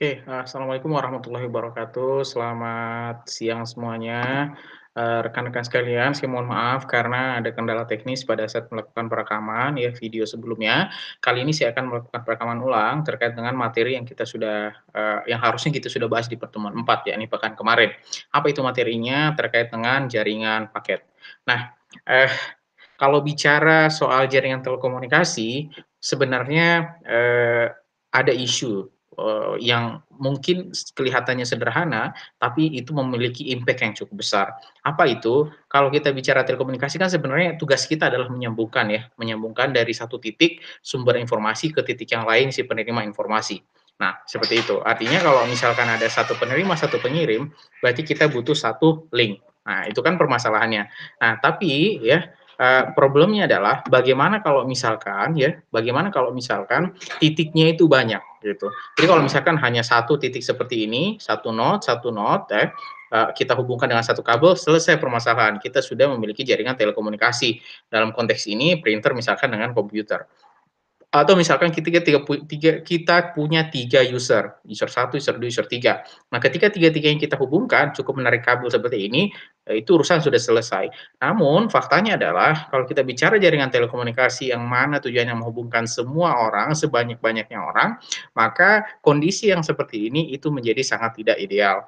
Oke, eh, Assalamualaikum warahmatullahi wabarakatuh. Selamat siang semuanya. Eh, rekan-rekan sekalian, saya mohon maaf karena ada kendala teknis pada saat melakukan perekaman ya video sebelumnya. Kali ini saya akan melakukan perekaman ulang terkait dengan materi yang kita sudah uh, yang harusnya kita sudah bahas di pertemuan 4 ini pekan kemarin. Apa itu materinya terkait dengan jaringan paket. Nah, eh kalau bicara soal jaringan telekomunikasi, sebenarnya eh, ada isu uh, yang mungkin kelihatannya sederhana, tapi itu memiliki impact yang cukup besar. Apa itu? Kalau kita bicara telekomunikasi kan sebenarnya tugas kita adalah menyambungkan ya, menyambungkan dari satu titik sumber informasi ke titik yang lain si penerima informasi. Nah, seperti itu. Artinya kalau misalkan ada satu penerima, satu pengirim, berarti kita butuh satu link. Nah, itu kan permasalahannya. Nah, tapi ya eh, problemnya adalah bagaimana kalau misalkan ya, bagaimana kalau misalkan titiknya itu banyak gitu. Jadi kalau misalkan hanya satu titik seperti ini, satu node, satu node, ya, eh, kita hubungkan dengan satu kabel, selesai permasalahan. Kita sudah memiliki jaringan telekomunikasi. Dalam konteks ini, printer misalkan dengan komputer. Atau misalkan kita, tiga, tiga, kita punya tiga user, user satu, user dua, user tiga. Nah, ketika tiga-tiga yang kita hubungkan, cukup menarik kabel seperti ini, Eh, itu urusan sudah selesai. Namun faktanya adalah kalau kita bicara jaringan telekomunikasi yang mana tujuannya menghubungkan semua orang sebanyak-banyaknya orang, maka kondisi yang seperti ini itu menjadi sangat tidak ideal.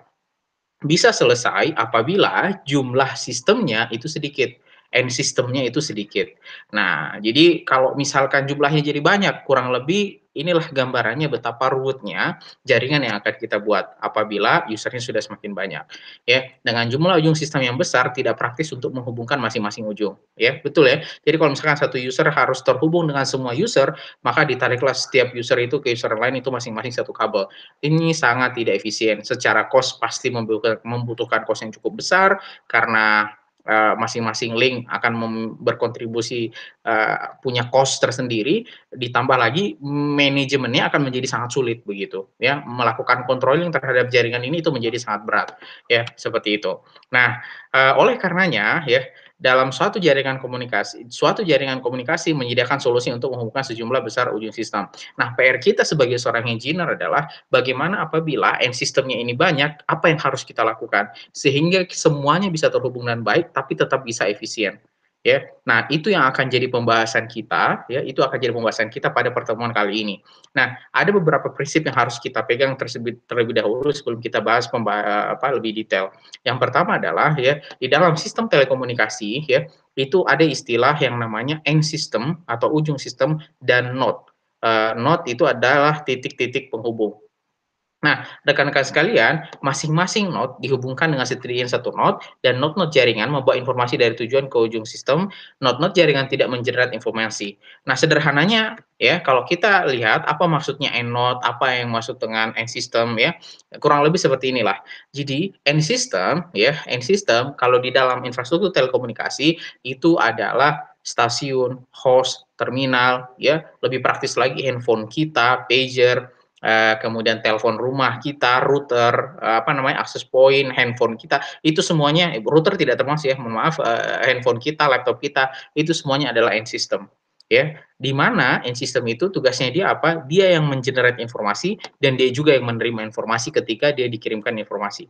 Bisa selesai apabila jumlah sistemnya itu sedikit end sistemnya itu sedikit. Nah, jadi kalau misalkan jumlahnya jadi banyak, kurang lebih inilah gambarannya betapa ruwetnya jaringan yang akan kita buat apabila usernya sudah semakin banyak. Ya, dengan jumlah ujung sistem yang besar tidak praktis untuk menghubungkan masing-masing ujung. Ya, betul ya. Jadi kalau misalkan satu user harus terhubung dengan semua user, maka ditariklah setiap user itu ke user lain itu masing-masing satu kabel. Ini sangat tidak efisien. Secara cost pasti membutuhkan, membutuhkan cost yang cukup besar karena Eh, masing-masing uh, link akan berkontribusi uh, punya cost tersendiri ditambah lagi manajemennya akan menjadi sangat sulit begitu ya melakukan controlling terhadap jaringan ini itu menjadi sangat berat ya seperti itu nah uh, oleh karenanya ya dalam suatu jaringan komunikasi, suatu jaringan komunikasi menyediakan solusi untuk menghubungkan sejumlah besar ujung sistem. Nah, PR kita sebagai seorang engineer adalah bagaimana apabila end sistemnya ini banyak, apa yang harus kita lakukan sehingga semuanya bisa terhubung dengan baik tapi tetap bisa efisien ya. Nah, itu yang akan jadi pembahasan kita, ya, itu akan jadi pembahasan kita pada pertemuan kali ini. Nah, ada beberapa prinsip yang harus kita pegang tersebut terlebih dahulu sebelum kita bahas pemba eh, apa lebih detail. Yang pertama adalah ya, di dalam sistem telekomunikasi ya, itu ada istilah yang namanya end system atau ujung sistem dan node. Uh, node itu adalah titik-titik penghubung Nah, rekan-rekan sekalian, masing-masing node dihubungkan dengan setidaknya satu node dan node-node jaringan membawa informasi dari tujuan ke ujung sistem. Node-node jaringan tidak menjerat informasi. Nah, sederhananya ya, kalau kita lihat apa maksudnya end node, apa yang masuk dengan end system ya, kurang lebih seperti inilah. Jadi, end system ya, end system kalau di dalam infrastruktur telekomunikasi itu adalah stasiun, host, terminal ya, lebih praktis lagi handphone kita, pager Eh, kemudian telepon rumah kita, router, eh, apa namanya akses point, handphone kita, itu semuanya router tidak termasuk ya, mohon maaf, eh, handphone kita, laptop kita, itu semuanya adalah end system ya di mana end system itu tugasnya dia apa dia yang mengenerate informasi dan dia juga yang menerima informasi ketika dia dikirimkan informasi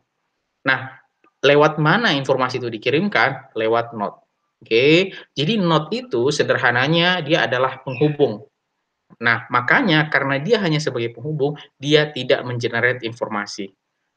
nah lewat mana informasi itu dikirimkan lewat node oke okay? jadi node itu sederhananya dia adalah penghubung Nah, makanya karena dia hanya sebagai penghubung, dia tidak mengenerate informasi.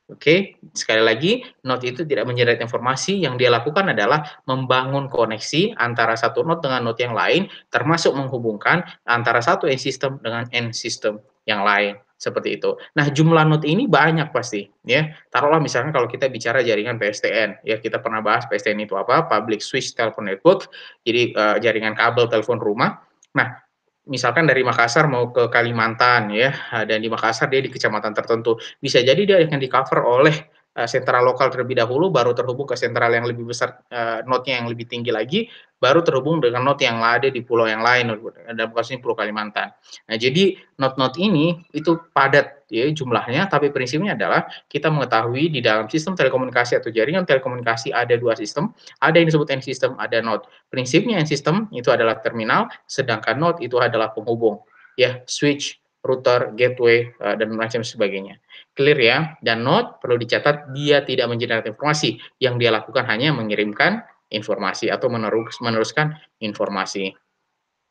Oke, okay? sekali lagi, node itu tidak mengenerate informasi. Yang dia lakukan adalah membangun koneksi antara satu node dengan node yang lain, termasuk menghubungkan antara satu end system dengan end system yang lain seperti itu. Nah, jumlah node ini banyak pasti, ya. Taruhlah misalnya kalau kita bicara jaringan PSTN, ya kita pernah bahas PSTN itu apa? Public Switch Telephone Network, jadi uh, jaringan kabel telepon rumah. Nah, misalkan dari Makassar mau ke Kalimantan ya dan di Makassar dia di kecamatan tertentu bisa jadi dia akan di cover oleh Eh, sentral lokal terlebih dahulu, baru terhubung ke sentral yang lebih besar, uh, node-nya yang lebih tinggi lagi, baru terhubung dengan node yang ada di pulau yang lain, dalam kasus Pulau Kalimantan. Nah, jadi node-node ini itu padat ya jumlahnya, tapi prinsipnya adalah kita mengetahui di dalam sistem telekomunikasi atau jaringan telekomunikasi ada dua sistem, ada yang disebut end system, ada node. Prinsipnya end system itu adalah terminal, sedangkan node itu adalah penghubung, ya switch router, gateway, eh, dan macam sebagainya. Clear ya? Dan note, perlu dicatat, dia tidak menjerat informasi. Yang dia lakukan hanya mengirimkan informasi atau menerus, meneruskan informasi.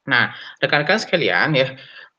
Nah, rekan-rekan sekalian ya,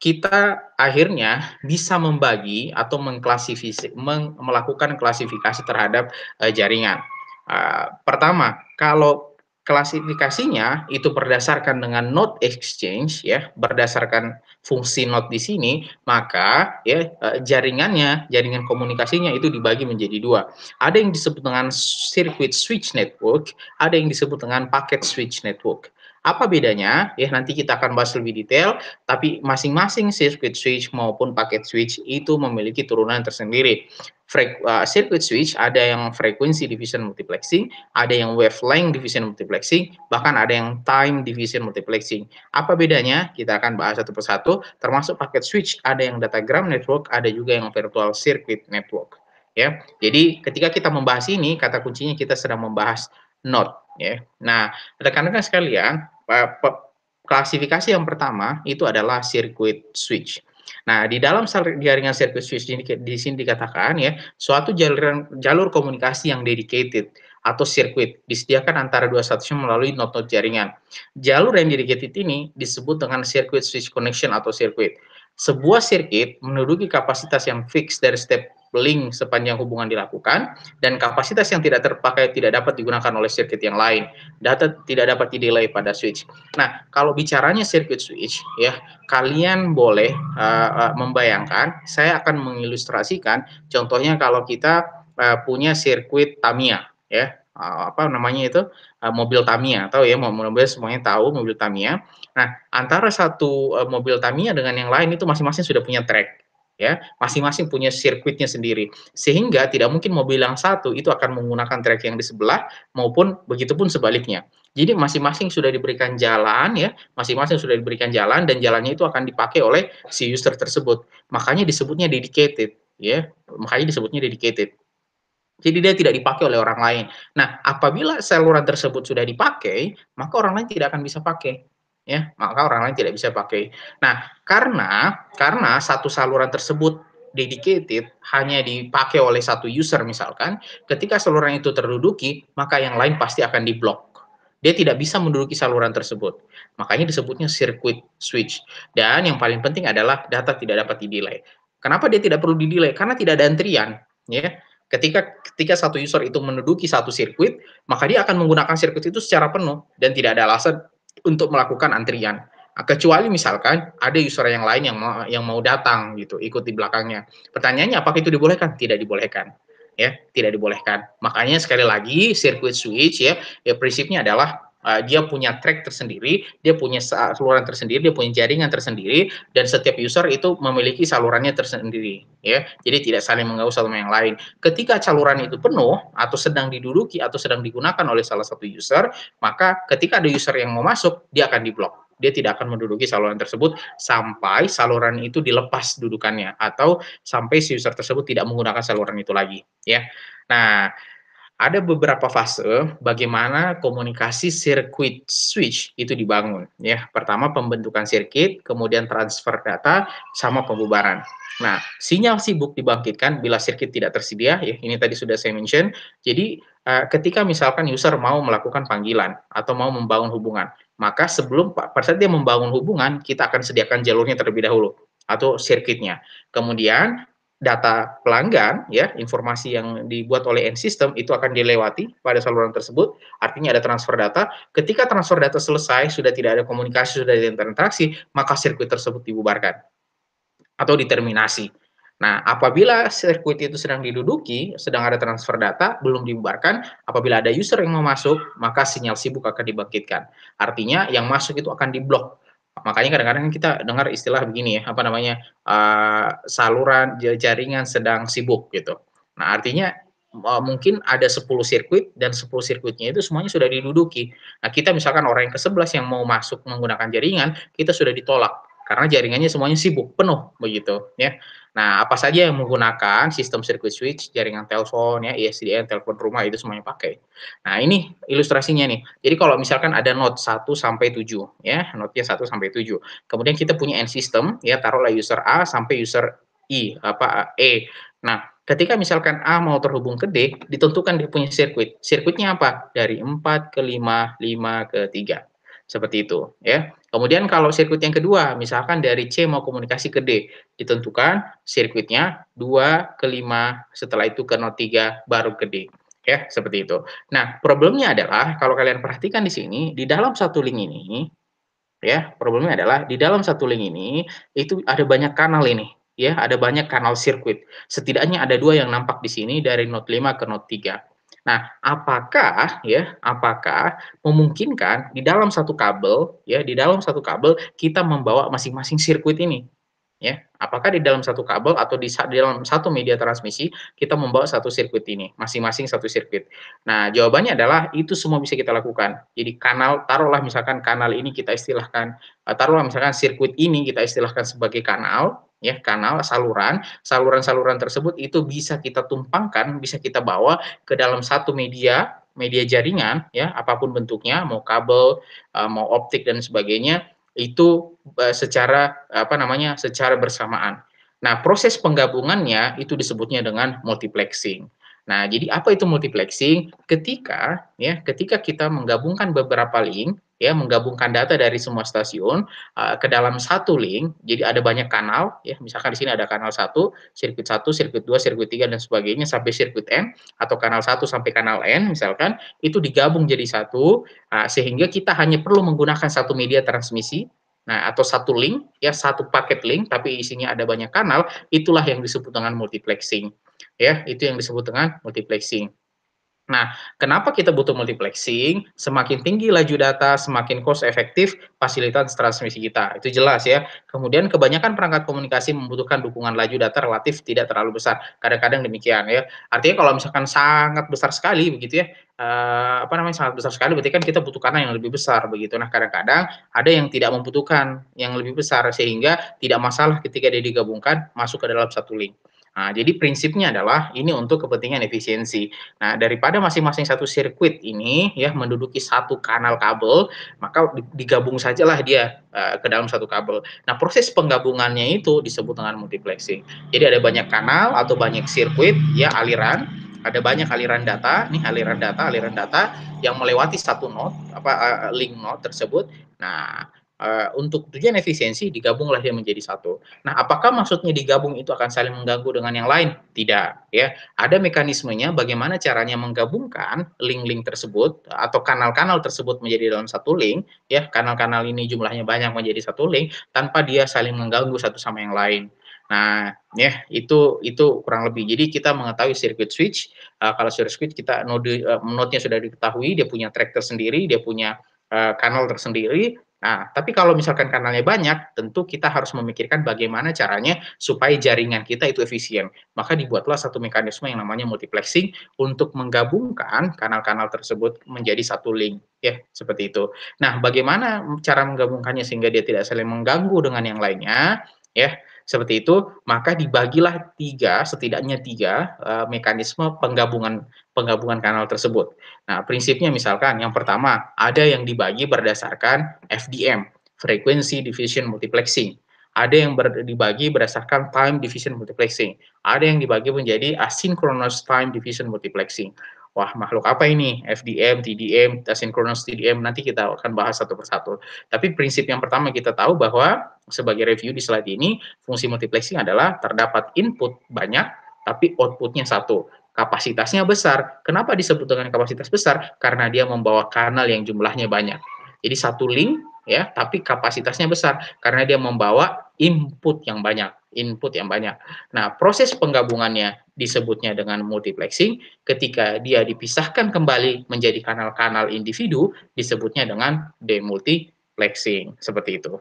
kita akhirnya bisa membagi atau mengklasifikasi meng, melakukan klasifikasi terhadap uh, jaringan. Uh, pertama, kalau klasifikasinya itu berdasarkan dengan node exchange ya berdasarkan fungsi node di sini maka ya eh, jaringannya jaringan komunikasinya itu dibagi menjadi dua ada yang disebut dengan circuit switch network ada yang disebut dengan packet switch network apa bedanya? Ya nanti kita akan bahas lebih detail, tapi masing-masing circuit switch maupun paket switch itu memiliki turunan tersendiri. uh, eh, circuit switch ada yang frekuensi division multiplexing, ada yang wavelength division multiplexing, bahkan ada yang time division multiplexing. Apa bedanya? Kita akan bahas satu persatu, termasuk paket switch, ada yang datagram network, ada juga yang virtual circuit network. Ya, jadi ketika kita membahas ini, kata kuncinya kita sedang membahas node. Ya, nah rekan-rekan sekalian, Eh, klasifikasi yang pertama itu adalah circuit switch. Nah, di dalam jaringan circuit switch ini di sini dikatakan ya, suatu jalur jalur komunikasi yang dedicated atau sirkuit disediakan antara dua stasiun melalui node-node jaringan. Jalur yang dedicated ini disebut dengan circuit switch connection atau sirkuit sebuah sirkuit menduduki kapasitas yang fix dari step link sepanjang hubungan dilakukan dan kapasitas yang tidak terpakai tidak dapat digunakan oleh sirkuit yang lain. Data tidak dapat didelay pada switch. Nah, kalau bicaranya sirkuit switch ya, kalian boleh uh, uh, membayangkan saya akan mengilustrasikan contohnya kalau kita uh, punya sirkuit Tamiya ya. Eh, apa namanya itu eh, mobil Tamiya atau ya mobil-mobil semuanya tahu mobil Tamiya. Nah, antara satu eh, mobil Tamiya dengan yang lain itu masing-masing sudah punya track ya, masing-masing punya sirkuitnya sendiri. Sehingga tidak mungkin mobil yang satu itu akan menggunakan track yang di sebelah maupun begitu pun sebaliknya. Jadi masing-masing sudah diberikan jalan ya, masing-masing sudah diberikan jalan dan jalannya itu akan dipakai oleh si user tersebut. Makanya disebutnya dedicated ya, makanya disebutnya dedicated. Jadi dia tidak dipakai oleh orang lain. Nah, apabila saluran tersebut sudah dipakai, maka orang lain tidak akan bisa pakai. Ya, maka orang lain tidak bisa pakai. Nah, karena karena satu saluran tersebut dedicated hanya dipakai oleh satu user misalkan, ketika saluran itu terduduki, maka yang lain pasti akan diblok dia tidak bisa menduduki saluran tersebut. Makanya disebutnya circuit switch. Dan yang paling penting adalah data tidak dapat didelay. Kenapa dia tidak perlu didelay? Karena tidak ada antrian, ya. Ketika ketika satu user itu menduduki satu sirkuit, maka dia akan menggunakan sirkuit itu secara penuh dan tidak ada alasan untuk melakukan antrian. Kecuali misalkan ada user yang lain yang mau, yang mau datang gitu, ikut di belakangnya. Pertanyaannya apakah itu dibolehkan? Tidak dibolehkan. Ya, tidak dibolehkan. Makanya sekali lagi sirkuit switch ya, ya prinsipnya adalah Uh, dia punya track tersendiri, dia punya saluran tersendiri, dia punya jaringan tersendiri, dan setiap user itu memiliki salurannya tersendiri, ya. Jadi tidak saling mengganggu satu sama yang lain. Ketika saluran itu penuh atau sedang diduduki atau sedang digunakan oleh salah satu user, maka ketika ada user yang mau masuk, dia akan diblok. Dia tidak akan menduduki saluran tersebut sampai saluran itu dilepas dudukannya atau sampai si user tersebut tidak menggunakan saluran itu lagi, ya. Nah, ada beberapa fase bagaimana komunikasi sirkuit switch itu dibangun ya. Pertama pembentukan sirkuit, kemudian transfer data sama pembubaran. Nah, sinyal sibuk dibangkitkan bila sirkuit tidak tersedia ya. Ini tadi sudah saya mention. Jadi eh, ketika misalkan user mau melakukan panggilan atau mau membangun hubungan, maka sebelum pada saat dia membangun hubungan, kita akan sediakan jalurnya terlebih dahulu atau sirkuitnya. Kemudian data pelanggan, ya, informasi yang dibuat oleh end system itu akan dilewati pada saluran tersebut. Artinya ada transfer data. Ketika transfer data selesai, sudah tidak ada komunikasi, sudah tidak ada interaksi, maka sirkuit tersebut dibubarkan atau diterminasi. Nah, apabila sirkuit itu sedang diduduki, sedang ada transfer data, belum dibubarkan, apabila ada user yang mau masuk, maka sinyal sibuk akan dibangkitkan. Artinya, yang masuk itu akan diblok makanya kadang-kadang kita dengar istilah begini ya apa namanya uh, saluran jaringan sedang sibuk gitu nah artinya uh, mungkin ada 10 sirkuit dan 10 sirkuitnya itu semuanya sudah diduduki nah kita misalkan orang yang ke 11 yang mau masuk menggunakan jaringan kita sudah ditolak karena jaringannya semuanya sibuk penuh begitu ya Nah, apa saja yang menggunakan sistem circuit switch, jaringan telepon, ya, ISDN, telepon rumah, itu semuanya pakai. Nah, ini ilustrasinya nih. Jadi kalau misalkan ada node 1 sampai 7, ya, node-nya 1 sampai 7. Kemudian kita punya end system, ya, taruhlah user A sampai user I, apa, E. Nah, ketika misalkan A mau terhubung ke D, ditentukan dia punya sirkuit. Sirkuitnya apa? Dari 4 ke 5, 5 ke 3. Seperti itu, ya. Kemudian kalau sirkuit yang kedua, misalkan dari C mau komunikasi ke D, ditentukan sirkuitnya 2 ke 5, setelah itu ke 03 baru ke D. Ya, seperti itu. Nah, problemnya adalah kalau kalian perhatikan di sini, di dalam satu link ini, ya, problemnya adalah di dalam satu link ini itu ada banyak kanal ini, ya, ada banyak kanal sirkuit. Setidaknya ada dua yang nampak di sini dari node 5 ke node 3. Nah, apakah ya, apakah memungkinkan di dalam satu kabel ya, di dalam satu kabel kita membawa masing-masing sirkuit ini? Ya, apakah di dalam satu kabel atau di, di dalam satu media transmisi kita membawa satu sirkuit ini, masing-masing satu sirkuit. Nah, jawabannya adalah itu semua bisa kita lakukan. Jadi kanal taruhlah misalkan kanal ini kita istilahkan, eh, taruhlah misalkan sirkuit ini kita istilahkan sebagai kanal ya kanal saluran saluran-saluran tersebut itu bisa kita tumpangkan bisa kita bawa ke dalam satu media media jaringan ya apapun bentuknya mau kabel eh, mau optik dan sebagainya itu eh, secara apa namanya secara bersamaan nah proses penggabungannya itu disebutnya dengan multiplexing nah jadi apa itu multiplexing ketika ya ketika kita menggabungkan beberapa link ya menggabungkan data dari semua stasiun uh, ke dalam satu link. Jadi ada banyak kanal ya, misalkan di sini ada kanal satu, sirkuit satu, sirkuit dua, sirkuit tiga, dan sebagainya sampai sirkuit N atau kanal satu sampai kanal N misalkan itu digabung jadi satu uh, sehingga kita hanya perlu menggunakan satu media transmisi Nah, atau satu link, ya satu paket link, tapi isinya ada banyak kanal, itulah yang disebut dengan multiplexing. Ya, itu yang disebut dengan multiplexing. Nah, kenapa kita butuh multiplexing? Semakin tinggi laju data, semakin cost efektif fasilitas transmisi kita. Itu jelas ya. Kemudian kebanyakan perangkat komunikasi membutuhkan dukungan laju data relatif tidak terlalu besar. Kadang-kadang demikian ya. Artinya kalau misalkan sangat besar sekali begitu ya, uh, apa namanya sangat besar sekali berarti kan kita butuhkan yang lebih besar begitu. Nah, kadang-kadang ada yang tidak membutuhkan yang lebih besar sehingga tidak masalah ketika dia digabungkan masuk ke dalam satu link. Nah, jadi prinsipnya adalah ini untuk kepentingan efisiensi. Nah, daripada masing-masing satu sirkuit ini ya menduduki satu kanal kabel, maka digabung sajalah dia uh, ke dalam satu kabel. Nah, proses penggabungannya itu disebut dengan multiplexing. Jadi ada banyak kanal atau banyak sirkuit ya aliran ada banyak aliran data, nih aliran data, aliran data yang melewati satu node apa eh, link node tersebut. Nah, Eh, untuk tujuan efisiensi digabunglah dia ya menjadi satu. Nah, apakah maksudnya digabung itu akan saling mengganggu dengan yang lain? Tidak, ya. Ada mekanismenya bagaimana caranya menggabungkan link-link tersebut atau kanal-kanal tersebut menjadi dalam satu link, ya. Kanal-kanal ini jumlahnya banyak menjadi satu link tanpa dia saling mengganggu satu sama yang lain. Nah, ya itu itu kurang lebih. Jadi kita mengetahui circuit switch. Uh, kalau circuit switch kita node uh, eh, nya sudah diketahui, dia punya track tersendiri, dia punya kanal tersendiri. Nah, tapi kalau misalkan kanalnya banyak, tentu kita harus memikirkan bagaimana caranya supaya jaringan kita itu efisien. Maka dibuatlah satu mekanisme yang namanya multiplexing untuk menggabungkan kanal-kanal tersebut menjadi satu link, ya, seperti itu. Nah, bagaimana cara menggabungkannya sehingga dia tidak saling mengganggu dengan yang lainnya, ya? seperti itu maka dibagilah tiga setidaknya tiga uh, mekanisme penggabungan penggabungan kanal tersebut nah prinsipnya misalkan yang pertama ada yang dibagi berdasarkan FDM frequency division multiplexing ada yang ber, dibagi berdasarkan time division multiplexing, ada yang dibagi menjadi asynchronous time division multiplexing wah makhluk apa ini FDM, TDM, asynchronous TDM nanti kita akan bahas satu persatu. Tapi prinsip yang pertama kita tahu bahwa sebagai review di slide ini fungsi multiplexing adalah terdapat input banyak tapi outputnya satu. Kapasitasnya besar. Kenapa disebut dengan kapasitas besar? Karena dia membawa kanal yang jumlahnya banyak. Jadi satu link ya, tapi kapasitasnya besar karena dia membawa input yang banyak, input yang banyak. Nah, proses penggabungannya disebutnya dengan multiplexing, ketika dia dipisahkan kembali menjadi kanal-kanal individu, disebutnya dengan demultiplexing, seperti itu.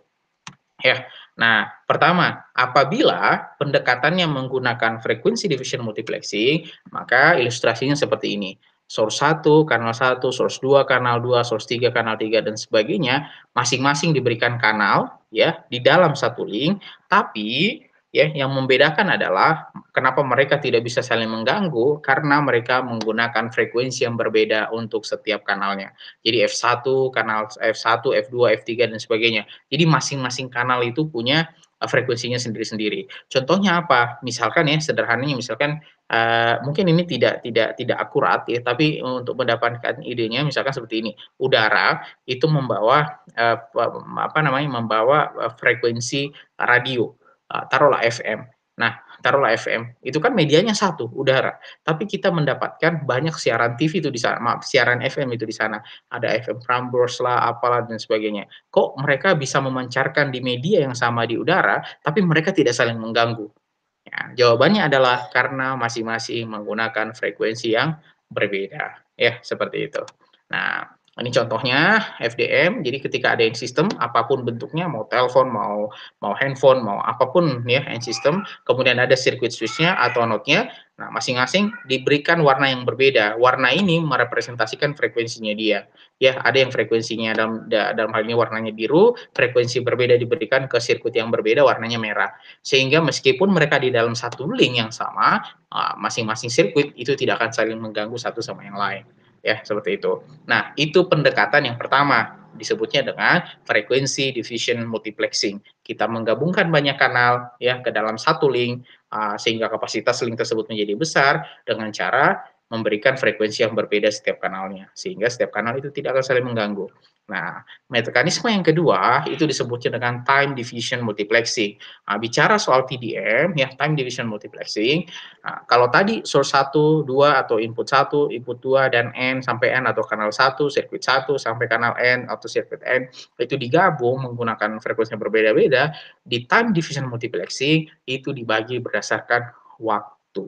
Ya, nah pertama, apabila pendekatannya menggunakan frekuensi division multiplexing, maka ilustrasinya seperti ini. Source 1, kanal 1, source 2, kanal 2, source 3, kanal 3, dan sebagainya, masing-masing diberikan kanal ya di dalam satu link, tapi Ya, yang membedakan adalah kenapa mereka tidak bisa saling mengganggu karena mereka menggunakan frekuensi yang berbeda untuk setiap kanalnya. Jadi F1, kanal F1, F2, F3 dan sebagainya. Jadi masing-masing kanal itu punya eh, frekuensinya sendiri-sendiri. Contohnya apa? Misalkan ya sederhananya misalkan uh, mungkin ini tidak tidak tidak akurat ya, tapi untuk mendapatkan idenya misalkan seperti ini. Udara itu membawa uh, apa namanya? membawa frekuensi radio Ah, taruhlah FM. Nah, taruhlah FM, itu kan medianya satu, udara. Tapi kita mendapatkan banyak siaran TV itu di sana, maaf, siaran FM itu di sana. Ada FM Prambors lah, apalah, dan sebagainya. Kok mereka bisa memancarkan di media yang sama di udara, tapi mereka tidak saling mengganggu? Ya, jawabannya adalah karena masing-masing menggunakan frekuensi yang berbeda. Ya, seperti itu. Nah, Nah, ini contohnya FDM. Jadi ketika ada end system, apapun bentuknya, mau telepon, mau mau handphone, mau apapun ya end system, kemudian ada circuit switchnya atau node-nya. Nah, masing-masing diberikan warna yang berbeda. Warna ini merepresentasikan frekuensinya dia. Ya, ada yang frekuensinya dalam dalam hal ini warnanya biru, frekuensi berbeda diberikan ke sirkuit yang berbeda, warnanya merah. Sehingga meskipun mereka di dalam satu link yang sama, ah, masing-masing sirkuit itu tidak akan saling mengganggu satu sama yang lain ya seperti itu. Nah, itu pendekatan yang pertama disebutnya dengan frekuensi division multiplexing. Kita menggabungkan banyak kanal ya ke dalam satu link uh, sehingga kapasitas link tersebut menjadi besar dengan cara memberikan frekuensi yang berbeda setiap kanalnya sehingga setiap kanal itu tidak akan saling mengganggu. Nah, mekanisme yang kedua itu disebutnya dengan time division multiplexing. Nah, bicara soal TDM ya, time division multiplexing, nah, kalau tadi source 1, 2 atau input 1, input 2 dan N sampai N atau kanal 1, circuit 1 sampai kanal N atau circuit N itu digabung menggunakan frekuensi yang berbeda-beda, di time division multiplexing itu dibagi berdasarkan waktu.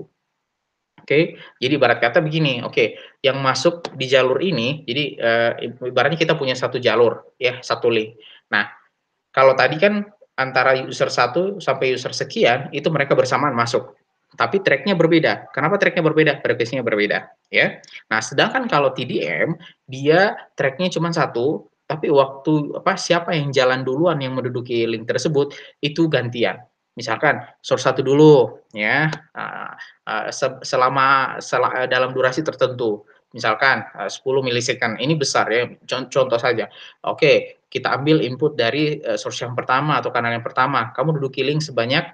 Oke, okay? jadi ibarat kata begini, oke, okay, yang masuk di jalur ini, jadi uh, ibaratnya kita punya satu jalur, ya, satu link. Nah, kalau tadi kan antara user satu sampai user sekian itu mereka bersamaan masuk, tapi tracknya berbeda. Kenapa tracknya berbeda? Frekuensinya berbeda, ya. Nah, sedangkan kalau TDM dia tracknya cuma satu, tapi waktu apa siapa yang jalan duluan yang menduduki link tersebut itu gantian misalkan source satu dulu ya ah, ah, selama eh, dalam durasi tertentu misalkan 10 eh, milisecond ini besar ya contoh saja oke kita ambil input dari eh, source yang pertama atau kanal yang pertama kamu duduki link sebanyak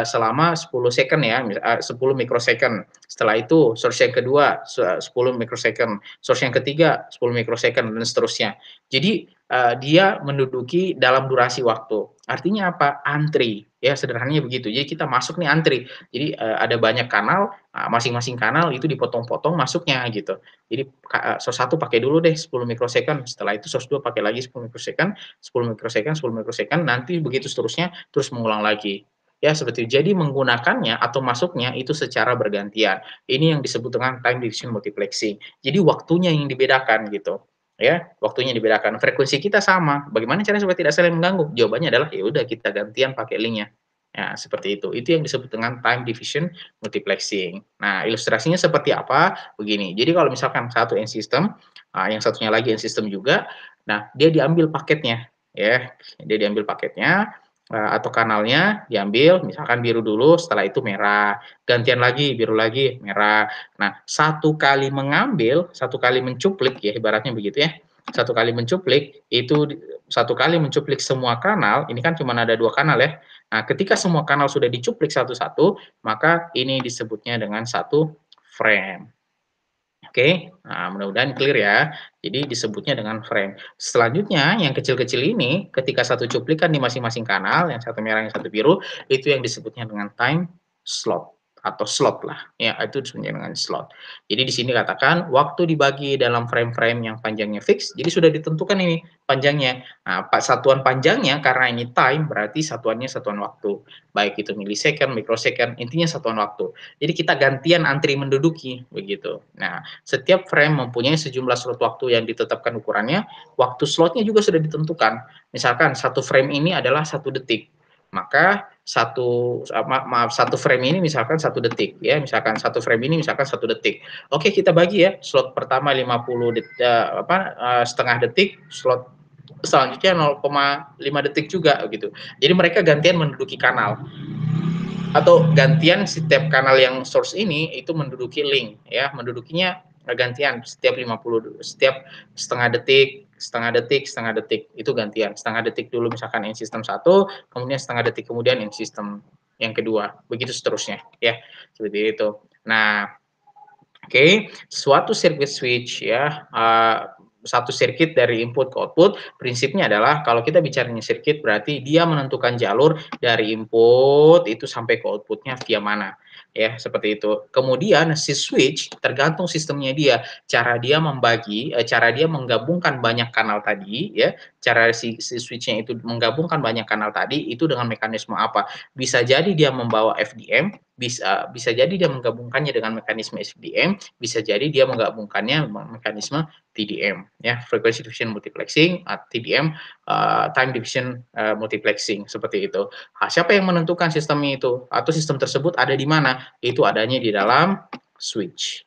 selama 10 second ya 10 microsecond setelah itu source yang kedua 10 microsecond source yang ketiga 10 microsecond dan seterusnya jadi dia menduduki dalam durasi waktu artinya apa antri ya sederhananya begitu jadi kita masuk nih antri jadi uh, ada banyak kanal eh, masing-masing uh, kanal itu dipotong-potong masuknya gitu jadi uh, eh, source satu pakai dulu deh 10 mikrosecond setelah itu source 2 pakai lagi 10 mikrosecond 10 mikrosecond 10 mikrosecond nanti begitu seterusnya terus mengulang lagi ya seperti itu. jadi menggunakannya atau masuknya itu secara bergantian ini yang disebut dengan time division multiplexing jadi waktunya yang dibedakan gitu ya waktunya dibedakan frekuensi kita sama bagaimana cara supaya tidak saling mengganggu jawabannya adalah ya udah kita gantian pakai linknya Ya, seperti itu. Itu yang disebut dengan time division multiplexing. Nah, ilustrasinya seperti apa? Begini. Jadi kalau misalkan satu end system, ah, yang satunya lagi end system juga, nah dia diambil paketnya, ya, dia diambil paketnya. Eh, atau kanalnya diambil, misalkan biru dulu, setelah itu merah, gantian lagi biru lagi merah. Nah, satu kali mengambil, satu kali mencuplik ya ibaratnya begitu ya, satu kali mencuplik itu satu kali mencuplik semua kanal, ini kan cuma ada dua kanal ya. Nah, ketika semua kanal sudah dicuplik satu-satu, maka ini disebutnya dengan satu frame. Oke, nah mudah-mudahan clear ya. Jadi disebutnya dengan frame. Selanjutnya yang kecil-kecil ini ketika satu cuplikan di masing-masing kanal, yang satu merah, yang satu biru, itu yang disebutnya dengan time slot atau slot lah ya itu disebutnya dengan slot jadi di sini katakan waktu dibagi dalam frame-frame yang panjangnya fix jadi sudah ditentukan ini panjangnya nah, satuan panjangnya karena ini time berarti satuannya satuan waktu baik itu milisecond microsecond intinya satuan waktu jadi kita gantian antri menduduki begitu nah setiap frame mempunyai sejumlah slot waktu yang ditetapkan ukurannya waktu slotnya juga sudah ditentukan misalkan satu frame ini adalah satu detik maka satu ah, ma maaf satu frame ini misalkan satu detik ya misalkan satu frame ini misalkan satu detik oke kita bagi ya slot pertama 50 det, uh, apa uh, setengah detik slot selanjutnya 0,5 detik juga gitu jadi mereka gantian menduduki kanal atau gantian setiap kanal yang source ini itu menduduki link ya mendudukinya gantian setiap 50 setiap setengah detik setengah detik, setengah detik itu gantian. Setengah detik dulu misalkan in sistem satu, kemudian setengah detik kemudian in sistem yang kedua, begitu seterusnya ya seperti itu. Nah, oke, okay. suatu circuit switch ya uh, satu sirkuit dari input ke output, prinsipnya adalah kalau kita bicaranya sirkuit berarti dia menentukan jalur dari input itu sampai ke outputnya via mana. Ya, seperti itu. Kemudian si switch tergantung sistemnya dia, cara dia membagi, eh, cara dia menggabungkan banyak kanal tadi ya cara si, si switchnya itu menggabungkan banyak kanal tadi itu dengan mekanisme apa bisa jadi dia membawa FDM bisa eh, bisa jadi dia menggabungkannya dengan mekanisme FDM bisa jadi dia menggabungkannya mekanisme TDM ya frequency division multiplexing atau eh, TDM uh, eh, time division uh, multiplexing seperti itu nah, siapa yang menentukan sistem itu atau sistem tersebut ada di mana itu adanya di dalam switch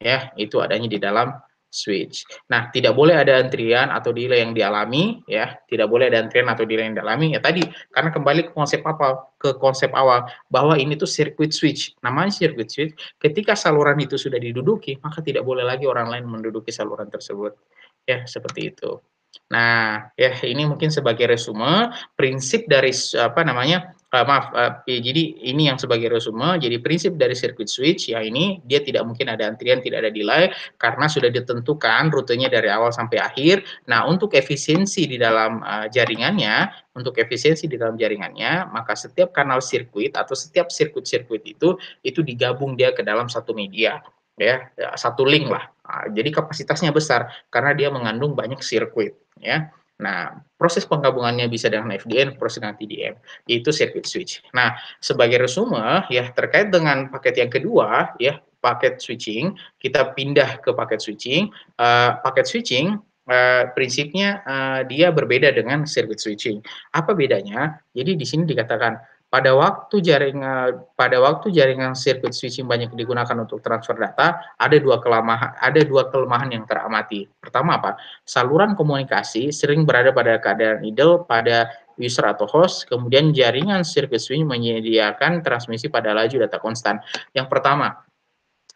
ya itu adanya di dalam switch. Nah, tidak boleh ada antrian atau delay yang dialami, ya. Tidak boleh ada antrian atau delay yang dialami. Ya tadi, karena kembali ke konsep apa? Ke konsep awal bahwa ini tuh circuit switch. Namanya circuit switch. Ketika saluran itu sudah diduduki, maka tidak boleh lagi orang lain menduduki saluran tersebut. Ya, seperti itu. Nah, ya ini mungkin sebagai resume prinsip dari apa namanya uh, maaf, uh, jadi ini yang sebagai resume. Jadi prinsip dari circuit switch ya ini dia tidak mungkin ada antrian, tidak ada delay karena sudah ditentukan rutenya dari awal sampai akhir. Nah untuk efisiensi di dalam uh, jaringannya, untuk efisiensi di dalam jaringannya, maka setiap kanal sirkuit atau setiap sirkuit-sirkuit itu itu digabung dia ke dalam satu media ya satu link lah. Nah, jadi kapasitasnya besar karena dia mengandung banyak sirkuit ya. Nah, proses penggabungannya bisa dengan FDN, proses dengan TDM, yaitu circuit switch. Nah, sebagai resume, ya terkait dengan paket yang kedua, ya paket switching, kita pindah ke paket switching. Uh, paket switching Uh, prinsipnya uh, dia berbeda dengan circuit switching. Apa bedanya? Jadi di sini dikatakan pada waktu jaringan pada waktu jaringan sirkuit switching banyak digunakan untuk transfer data, ada dua kelemahan ada dua kelemahan yang teramati. Pertama apa? Saluran komunikasi sering berada pada keadaan idle pada user atau host, kemudian jaringan sirkuit switching menyediakan transmisi pada laju data konstan. Yang pertama,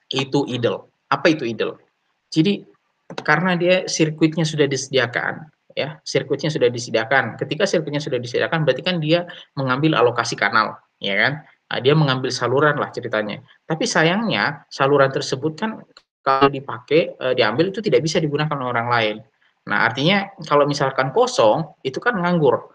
itu idle. Apa itu idle? Jadi karena dia sirkuitnya sudah disediakan, ya sirkuitnya sudah disediakan. Ketika sirkuitnya sudah disediakan, berarti kan dia mengambil alokasi kanal, ya kan? Nah, dia mengambil saluran lah ceritanya. Tapi sayangnya saluran tersebut kan kalau dipakai eh, diambil itu tidak bisa digunakan oleh orang lain. Nah artinya kalau misalkan kosong itu kan nganggur,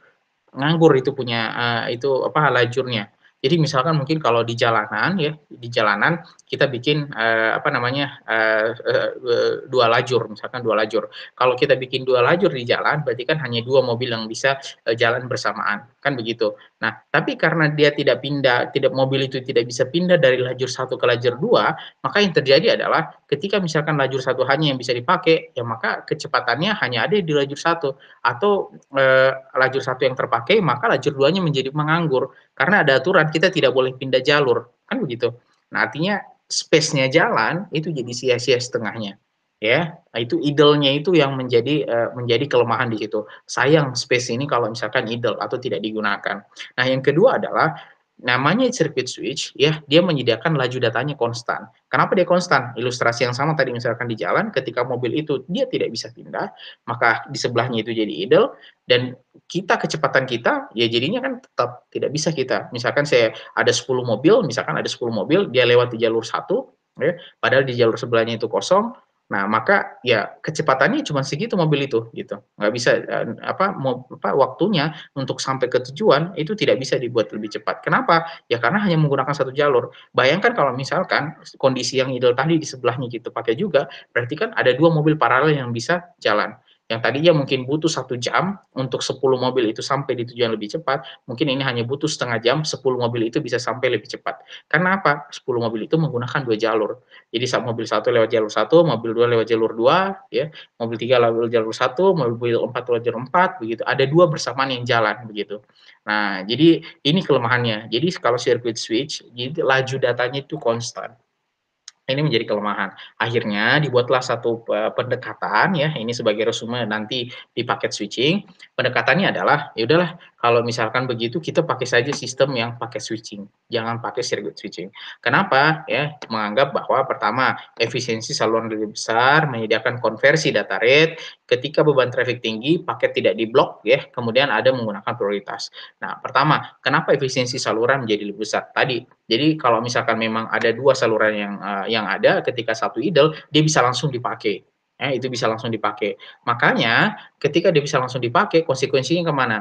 nganggur itu punya eh, itu apa lajurnya. Jadi misalkan mungkin kalau di jalanan ya, di jalanan kita bikin uh, apa namanya uh, uh, dua lajur, misalkan dua lajur. Kalau kita bikin dua lajur di jalan, berarti kan hanya dua mobil yang bisa uh, jalan bersamaan, kan begitu. Nah, tapi karena dia tidak pindah, tidak mobil itu tidak bisa pindah dari lajur satu ke lajur dua, maka yang terjadi adalah ketika misalkan lajur satu hanya yang bisa dipakai, ya maka kecepatannya hanya ada di lajur satu atau e, lajur satu yang terpakai, maka lajur duanya menjadi menganggur karena ada aturan kita tidak boleh pindah jalur, kan begitu. Nah artinya space-nya jalan itu jadi sia-sia setengahnya, ya. Nah, itu idle-nya itu yang menjadi e, menjadi kelemahan di situ. Sayang space ini kalau misalkan idle atau tidak digunakan. Nah yang kedua adalah namanya circuit switch ya dia menyediakan laju datanya konstan. Kenapa dia konstan? Ilustrasi yang sama tadi misalkan di jalan ketika mobil itu dia tidak bisa pindah, maka di sebelahnya itu jadi idle dan kita kecepatan kita ya jadinya kan tetap tidak bisa kita. Misalkan saya ada 10 mobil, misalkan ada 10 mobil, dia lewat di jalur satu ya, padahal di jalur sebelahnya itu kosong, Nah, maka ya kecepatannya cuma segitu mobil itu gitu. Nggak bisa eh, apa, apa waktunya untuk sampai ke tujuan itu tidak bisa dibuat lebih cepat. Kenapa? Ya karena hanya menggunakan satu jalur. Bayangkan kalau misalkan kondisi yang ideal tadi di sebelahnya gitu pakai juga, berarti kan ada dua mobil paralel yang bisa jalan yang tadinya mungkin butuh satu jam untuk 10 mobil itu sampai di tujuan lebih cepat, mungkin ini hanya butuh setengah jam, 10 mobil itu bisa sampai lebih cepat. Karena apa? 10 mobil itu menggunakan dua jalur. Jadi saat mobil satu lewat jalur satu, mobil dua lewat jalur dua, ya, mobil tiga lewat jalur satu, mobil empat lewat jalur empat, begitu. Ada dua bersamaan yang jalan, begitu. Nah, jadi ini kelemahannya. Jadi kalau circuit switch, jadi laju datanya itu konstan ini menjadi kelemahan. Akhirnya dibuatlah satu e, pendekatan ya, ini sebagai resume nanti di paket switching. Pendekatannya adalah ya udahlah kalau misalkan begitu, kita pakai saja sistem yang pakai switching, jangan pakai circuit switching. Kenapa? Ya, menganggap bahwa pertama, efisiensi saluran lebih besar, menyediakan konversi data rate, ketika beban traffic tinggi, paket tidak diblok, ya, kemudian ada menggunakan prioritas. Nah, pertama, kenapa efisiensi saluran menjadi lebih besar? Tadi, jadi kalau misalkan memang ada dua saluran yang uh, yang ada, ketika satu idle, dia bisa langsung dipakai Eh, itu bisa langsung dipakai. Makanya ketika dia bisa langsung dipakai, konsekuensinya kemana?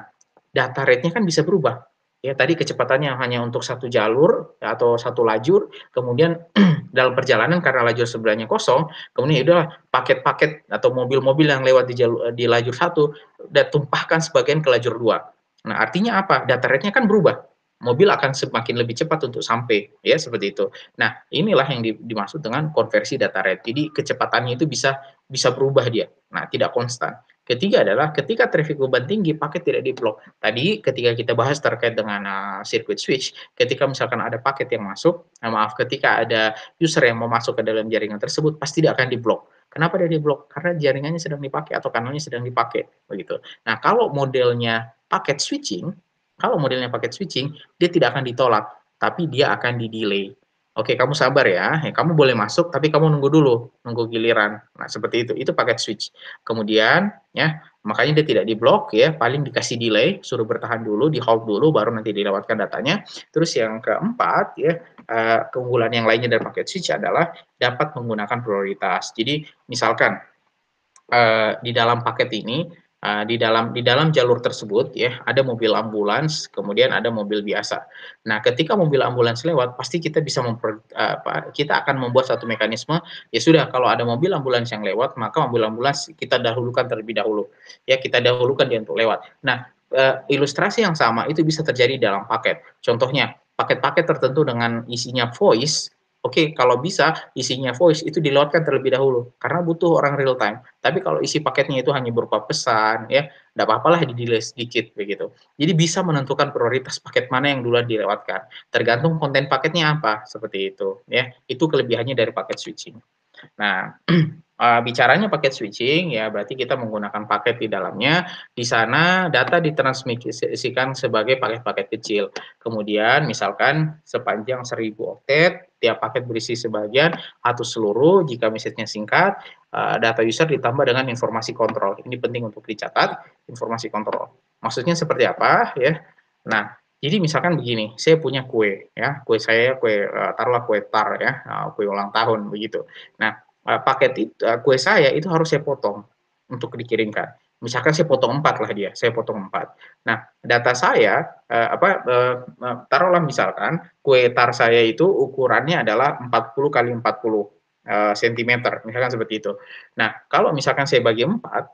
data rate-nya kan bisa berubah. Ya, tadi kecepatannya hanya untuk satu jalur atau satu lajur, kemudian dalam perjalanan karena lajur sebelahnya kosong, kemudian ya paket-paket atau mobil-mobil yang lewat di, jalur, di lajur satu dan tumpahkan sebagian ke lajur dua. Nah, artinya apa? Data rate-nya kan berubah mobil akan semakin lebih cepat untuk sampai ya seperti itu. Nah, inilah yang dimaksud dengan konversi data rate. Jadi kecepatannya itu bisa bisa berubah dia. Nah, tidak konstan. Ketiga adalah ketika traffic beban tinggi, paket tidak diblok. Tadi ketika kita bahas terkait dengan uh, eh, circuit switch, ketika misalkan ada paket yang masuk, nah maaf, ketika ada user yang mau masuk ke dalam jaringan tersebut, pasti tidak akan diblok. Kenapa dia diblok? Karena jaringannya sedang dipakai atau kanalnya sedang dipakai, begitu. Nah, kalau modelnya paket switching, kalau modelnya paket switching, dia tidak akan ditolak, tapi dia akan didelay. Oke, kamu sabar ya. ya, kamu boleh masuk tapi kamu nunggu dulu, nunggu giliran. Nah, seperti itu. Itu paket switch. Kemudian ya, makanya dia tidak diblok ya, paling dikasih delay, suruh bertahan dulu, di hold dulu baru nanti dilewatkan datanya. Terus yang keempat ya, eh, keunggulan yang lainnya dari paket switch adalah dapat menggunakan prioritas. Jadi, misalkan eh, di dalam paket ini uh, di dalam di dalam jalur tersebut ya ada mobil ambulans kemudian ada mobil biasa nah ketika mobil ambulans lewat pasti kita bisa memper, uh, kita akan membuat satu mekanisme ya sudah kalau ada mobil ambulans yang lewat maka mobil ambulans kita dahulukan terlebih dahulu ya kita dahulukan dia untuk lewat nah uh, ilustrasi yang sama itu bisa terjadi dalam paket contohnya paket-paket tertentu dengan isinya voice Oke, okay, kalau bisa isinya voice itu diloadkan terlebih dahulu karena butuh orang real time. Tapi kalau isi paketnya itu hanya berupa pesan, ya, tidak apa-apalah di delay sedikit begitu. Jadi bisa menentukan prioritas paket mana yang duluan dilewatkan, tergantung konten paketnya apa seperti itu. Ya, itu kelebihannya dari paket switching. Nah. uh, bicaranya paket switching ya berarti kita menggunakan paket di dalamnya di sana data ditransmisikan sebagai paket-paket kecil kemudian misalkan sepanjang 1000 oktet tiap paket berisi sebagian atau seluruh jika message-nya singkat uh, data user ditambah dengan informasi kontrol ini penting untuk dicatat informasi kontrol maksudnya seperti apa ya nah jadi misalkan begini, saya punya kue, ya, kue saya kue ah, taruhlah kue tar ya, kue ulang tahun begitu. Nah, Eh, paket itu, eh, kue saya itu harus saya potong untuk dikirimkan. Misalkan saya potong empat lah dia, saya potong empat. Nah, data saya eh, apa eh, eh taruhlah misalkan kue tar saya itu ukurannya adalah 40 kali 40 puluh cm, misalkan seperti itu. Nah, kalau misalkan saya bagi empat,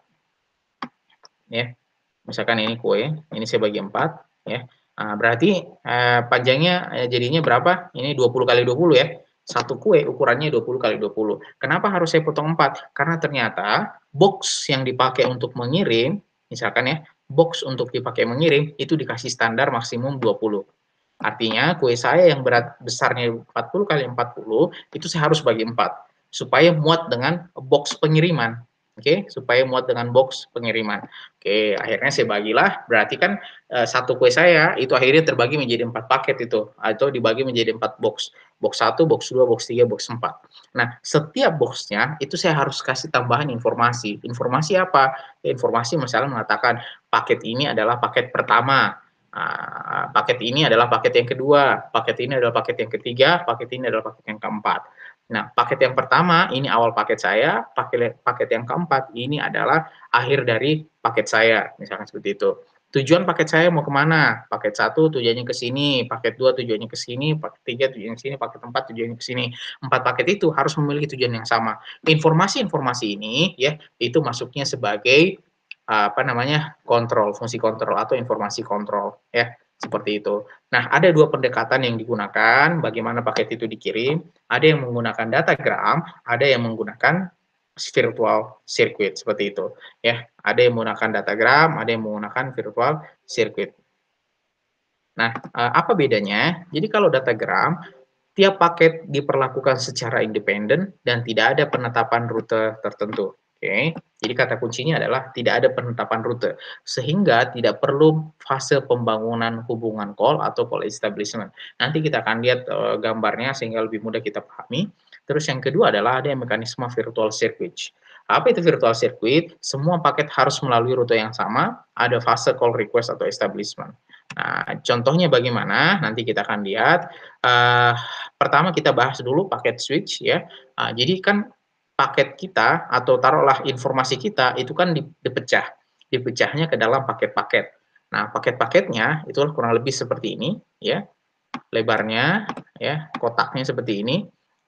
ya, misalkan ini kue, ini saya bagi empat, ya, Nah, berarti eh, panjangnya jadinya berapa? Ini 20 kali 20 ya satu kue ukurannya 20 kali 20. Kenapa harus saya potong 4? Karena ternyata box yang dipakai untuk mengirim, misalkan ya, box untuk dipakai mengirim itu dikasih standar maksimum 20. Artinya kue saya yang berat besarnya 40 kali 40 itu saya harus bagi 4 supaya muat dengan box pengiriman. Oke, okay, supaya muat dengan box pengiriman. Oke, okay, akhirnya saya bagilah. Berarti kan eh, satu kue saya itu akhirnya terbagi menjadi empat paket itu, atau dibagi menjadi empat box. Box satu, box dua, box tiga, box empat. Nah, setiap boxnya itu saya harus kasih tambahan informasi. Informasi apa? Ya, informasi misalnya mengatakan paket ini adalah paket pertama, ah, paket ini adalah paket yang kedua, paket ini adalah paket yang ketiga, paket ini adalah paket yang keempat. Nah, paket yang pertama ini awal paket saya, paket paket yang keempat ini adalah akhir dari paket saya, misalkan seperti itu. Tujuan paket saya mau kemana? Paket satu tujuannya ke sini, paket dua tujuannya ke sini, paket tiga tujuannya ke sini, paket empat tujuannya ke sini. Empat paket itu harus memiliki tujuan yang sama. Informasi-informasi ini ya itu masuknya sebagai apa namanya kontrol, fungsi kontrol atau informasi kontrol ya seperti itu. Nah, ada dua pendekatan yang digunakan, bagaimana paket itu dikirim. Ada yang menggunakan datagram, ada yang menggunakan virtual circuit, seperti itu. Ya, ada yang menggunakan datagram, ada yang menggunakan virtual circuit. Nah, e, apa bedanya? Jadi kalau datagram, tiap paket diperlakukan secara independen dan tidak ada penetapan rute tertentu. Oke, okay. jadi kata kuncinya adalah tidak ada penetapan rute, sehingga tidak perlu fase pembangunan hubungan call atau call establishment. Nanti kita akan lihat uh, gambarnya sehingga lebih mudah kita pahami. Terus yang kedua adalah ada mekanisme virtual circuit. Apa itu virtual circuit? Semua paket harus melalui rute yang sama, ada fase call request atau establishment. Nah, contohnya bagaimana? Nanti kita akan lihat. Uh, pertama kita bahas dulu paket switch ya. Uh, jadi kan paket kita atau taruhlah informasi kita itu kan dipecah, dipecahnya ke dalam paket-paket. Nah, paket-paketnya itu kurang lebih seperti ini, ya. Lebarnya, ya, kotaknya seperti ini.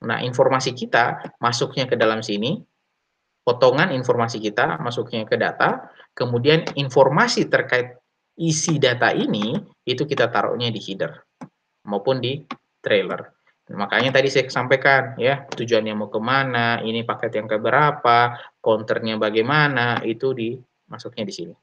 Nah, informasi kita masuknya ke dalam sini, potongan informasi kita masuknya ke data, kemudian informasi terkait isi data ini itu kita taruhnya di header maupun di trailer. Makanya tadi saya sampaikan ya tujuannya mau kemana, ini paket yang keberapa, konternya bagaimana, itu di masuknya di sini.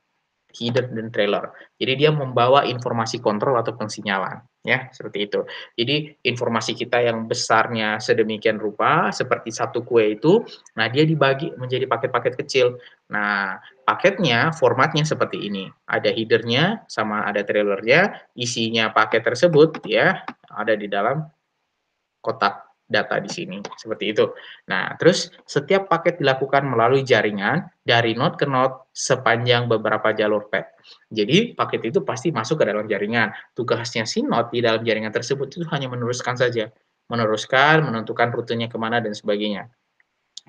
hidden dan trailer. Jadi dia membawa informasi kontrol atau pensinyalan ya seperti itu. Jadi informasi kita yang besarnya sedemikian rupa seperti satu kue itu, nah dia dibagi menjadi paket-paket kecil. Nah paketnya formatnya seperti ini. Ada headernya sama ada trailernya, isinya paket tersebut ya ada di dalam kotak data di sini. Seperti itu. Nah, terus setiap paket dilakukan melalui jaringan dari node ke node sepanjang beberapa jalur path. Jadi, paket itu pasti masuk ke dalam jaringan. Tugasnya si node di dalam jaringan tersebut itu hanya meneruskan saja. Meneruskan, menentukan rutenya kemana, dan sebagainya.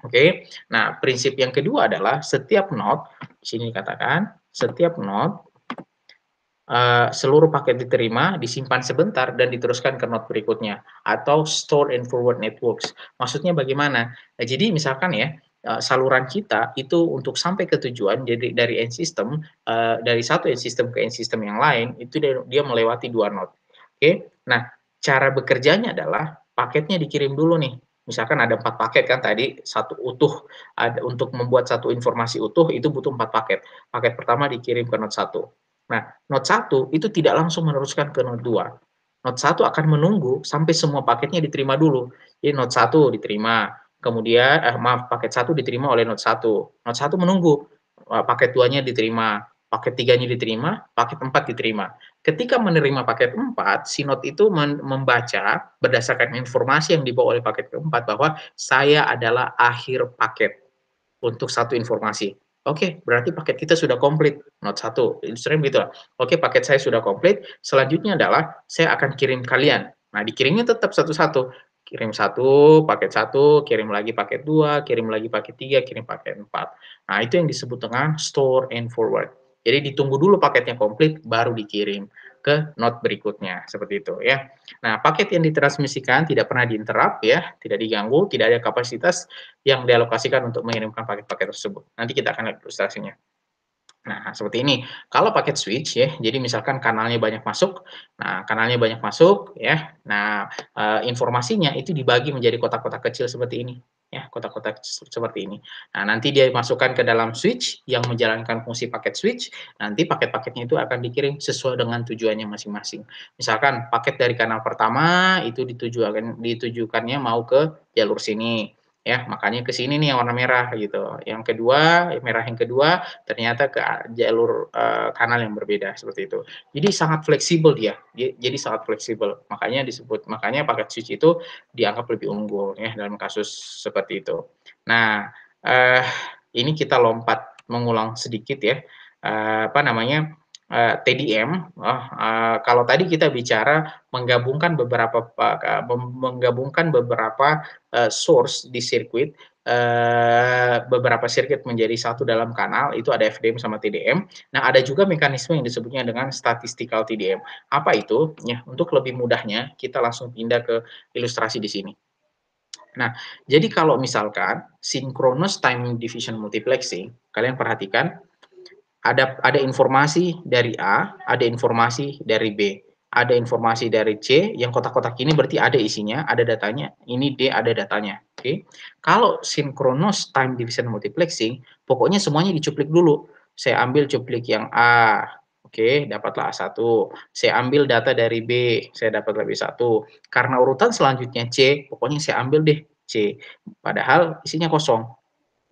Oke, okay? nah prinsip yang kedua adalah setiap node, di sini katakan, setiap node uh, seluruh paket diterima, disimpan sebentar, dan diteruskan ke node berikutnya, atau store and forward networks. Maksudnya bagaimana? Nah, jadi misalkan ya, eh, saluran kita itu untuk sampai ke tujuan, jadi dari end system, uh, dari satu end system ke end system yang lain, itu dia, dia melewati dua node. Oke, okay? nah cara bekerjanya adalah paketnya dikirim dulu nih misalkan ada empat paket kan tadi satu utuh ada, untuk membuat satu informasi utuh itu butuh empat paket paket pertama dikirim ke node satu Nah, node 1 itu tidak langsung meneruskan ke node 2. Node 1 akan menunggu sampai semua paketnya diterima dulu. Jadi node 1 diterima, kemudian eh, maaf paket 1 diterima oleh node 1. Node 1 menunggu eh, paket 2-nya diterima, paket 3-nya diterima, paket 4 diterima. Ketika menerima paket 4, si node itu membaca berdasarkan informasi yang dibawa oleh paket keempat bahwa saya adalah akhir paket untuk satu informasi. Oke, okay, berarti paket kita sudah komplit. Not satu, instrumen gitu lah. Oke, okay, paket saya sudah komplit. Selanjutnya adalah saya akan kirim kalian. Nah, dikirimnya tetap satu-satu. Kirim satu, paket satu, kirim lagi paket dua, kirim lagi paket tiga, kirim paket empat. Nah, itu yang disebut dengan store and forward. Jadi ditunggu dulu paketnya komplit, baru dikirim ke node berikutnya seperti itu ya. Nah, paket yang ditransmisikan tidak pernah diinterrupt ya, tidak diganggu, tidak ada kapasitas yang dialokasikan untuk mengirimkan paket-paket tersebut. Nanti kita akan lihat ilustrasinya. Nah, seperti ini. Kalau paket switch ya, jadi misalkan kanalnya banyak masuk, nah kanalnya banyak masuk ya. Nah, eh, informasinya itu dibagi menjadi kotak-kotak kecil seperti ini ya kotak-kotak seperti ini. Nah, nanti dia masukkan ke dalam switch yang menjalankan fungsi paket switch, nanti paket-paketnya itu akan dikirim sesuai dengan tujuannya masing-masing. Misalkan paket dari kanal pertama itu ditujukan ditujukannya mau ke jalur sini ya makanya ke sini nih yang warna merah gitu. Yang kedua, merah yang kedua ternyata ke jalur uh, eh, kanal yang berbeda seperti itu. Jadi sangat fleksibel dia. Jadi sangat fleksibel. Makanya disebut makanya paket switch itu dianggap lebih unggul ya dalam kasus seperti itu. Nah, uh, ini kita lompat mengulang sedikit ya. Uh, apa namanya? Eh, TDM. Uh, oh, uh, eh, kalau tadi kita bicara menggabungkan beberapa uh, menggabungkan beberapa uh, source di sirkuit, uh, beberapa sirkuit menjadi satu dalam kanal itu ada FDM sama TDM. Nah ada juga mekanisme yang disebutnya dengan statistical TDM. Apa itu? Ya untuk lebih mudahnya kita langsung pindah ke ilustrasi di sini. Nah, jadi kalau misalkan synchronous time division multiplexing, kalian perhatikan ada ada informasi dari A, ada informasi dari B, ada informasi dari C. Yang kotak-kotak ini berarti ada isinya, ada datanya. Ini D ada datanya. Oke. Okay. Kalau synchronous time division multiplexing, pokoknya semuanya dicuplik dulu. Saya ambil cuplik yang A. Oke, okay, dapatlah A1. Saya ambil data dari B, saya dapat lebih satu. Karena urutan selanjutnya C, pokoknya saya ambil deh C. Padahal isinya kosong.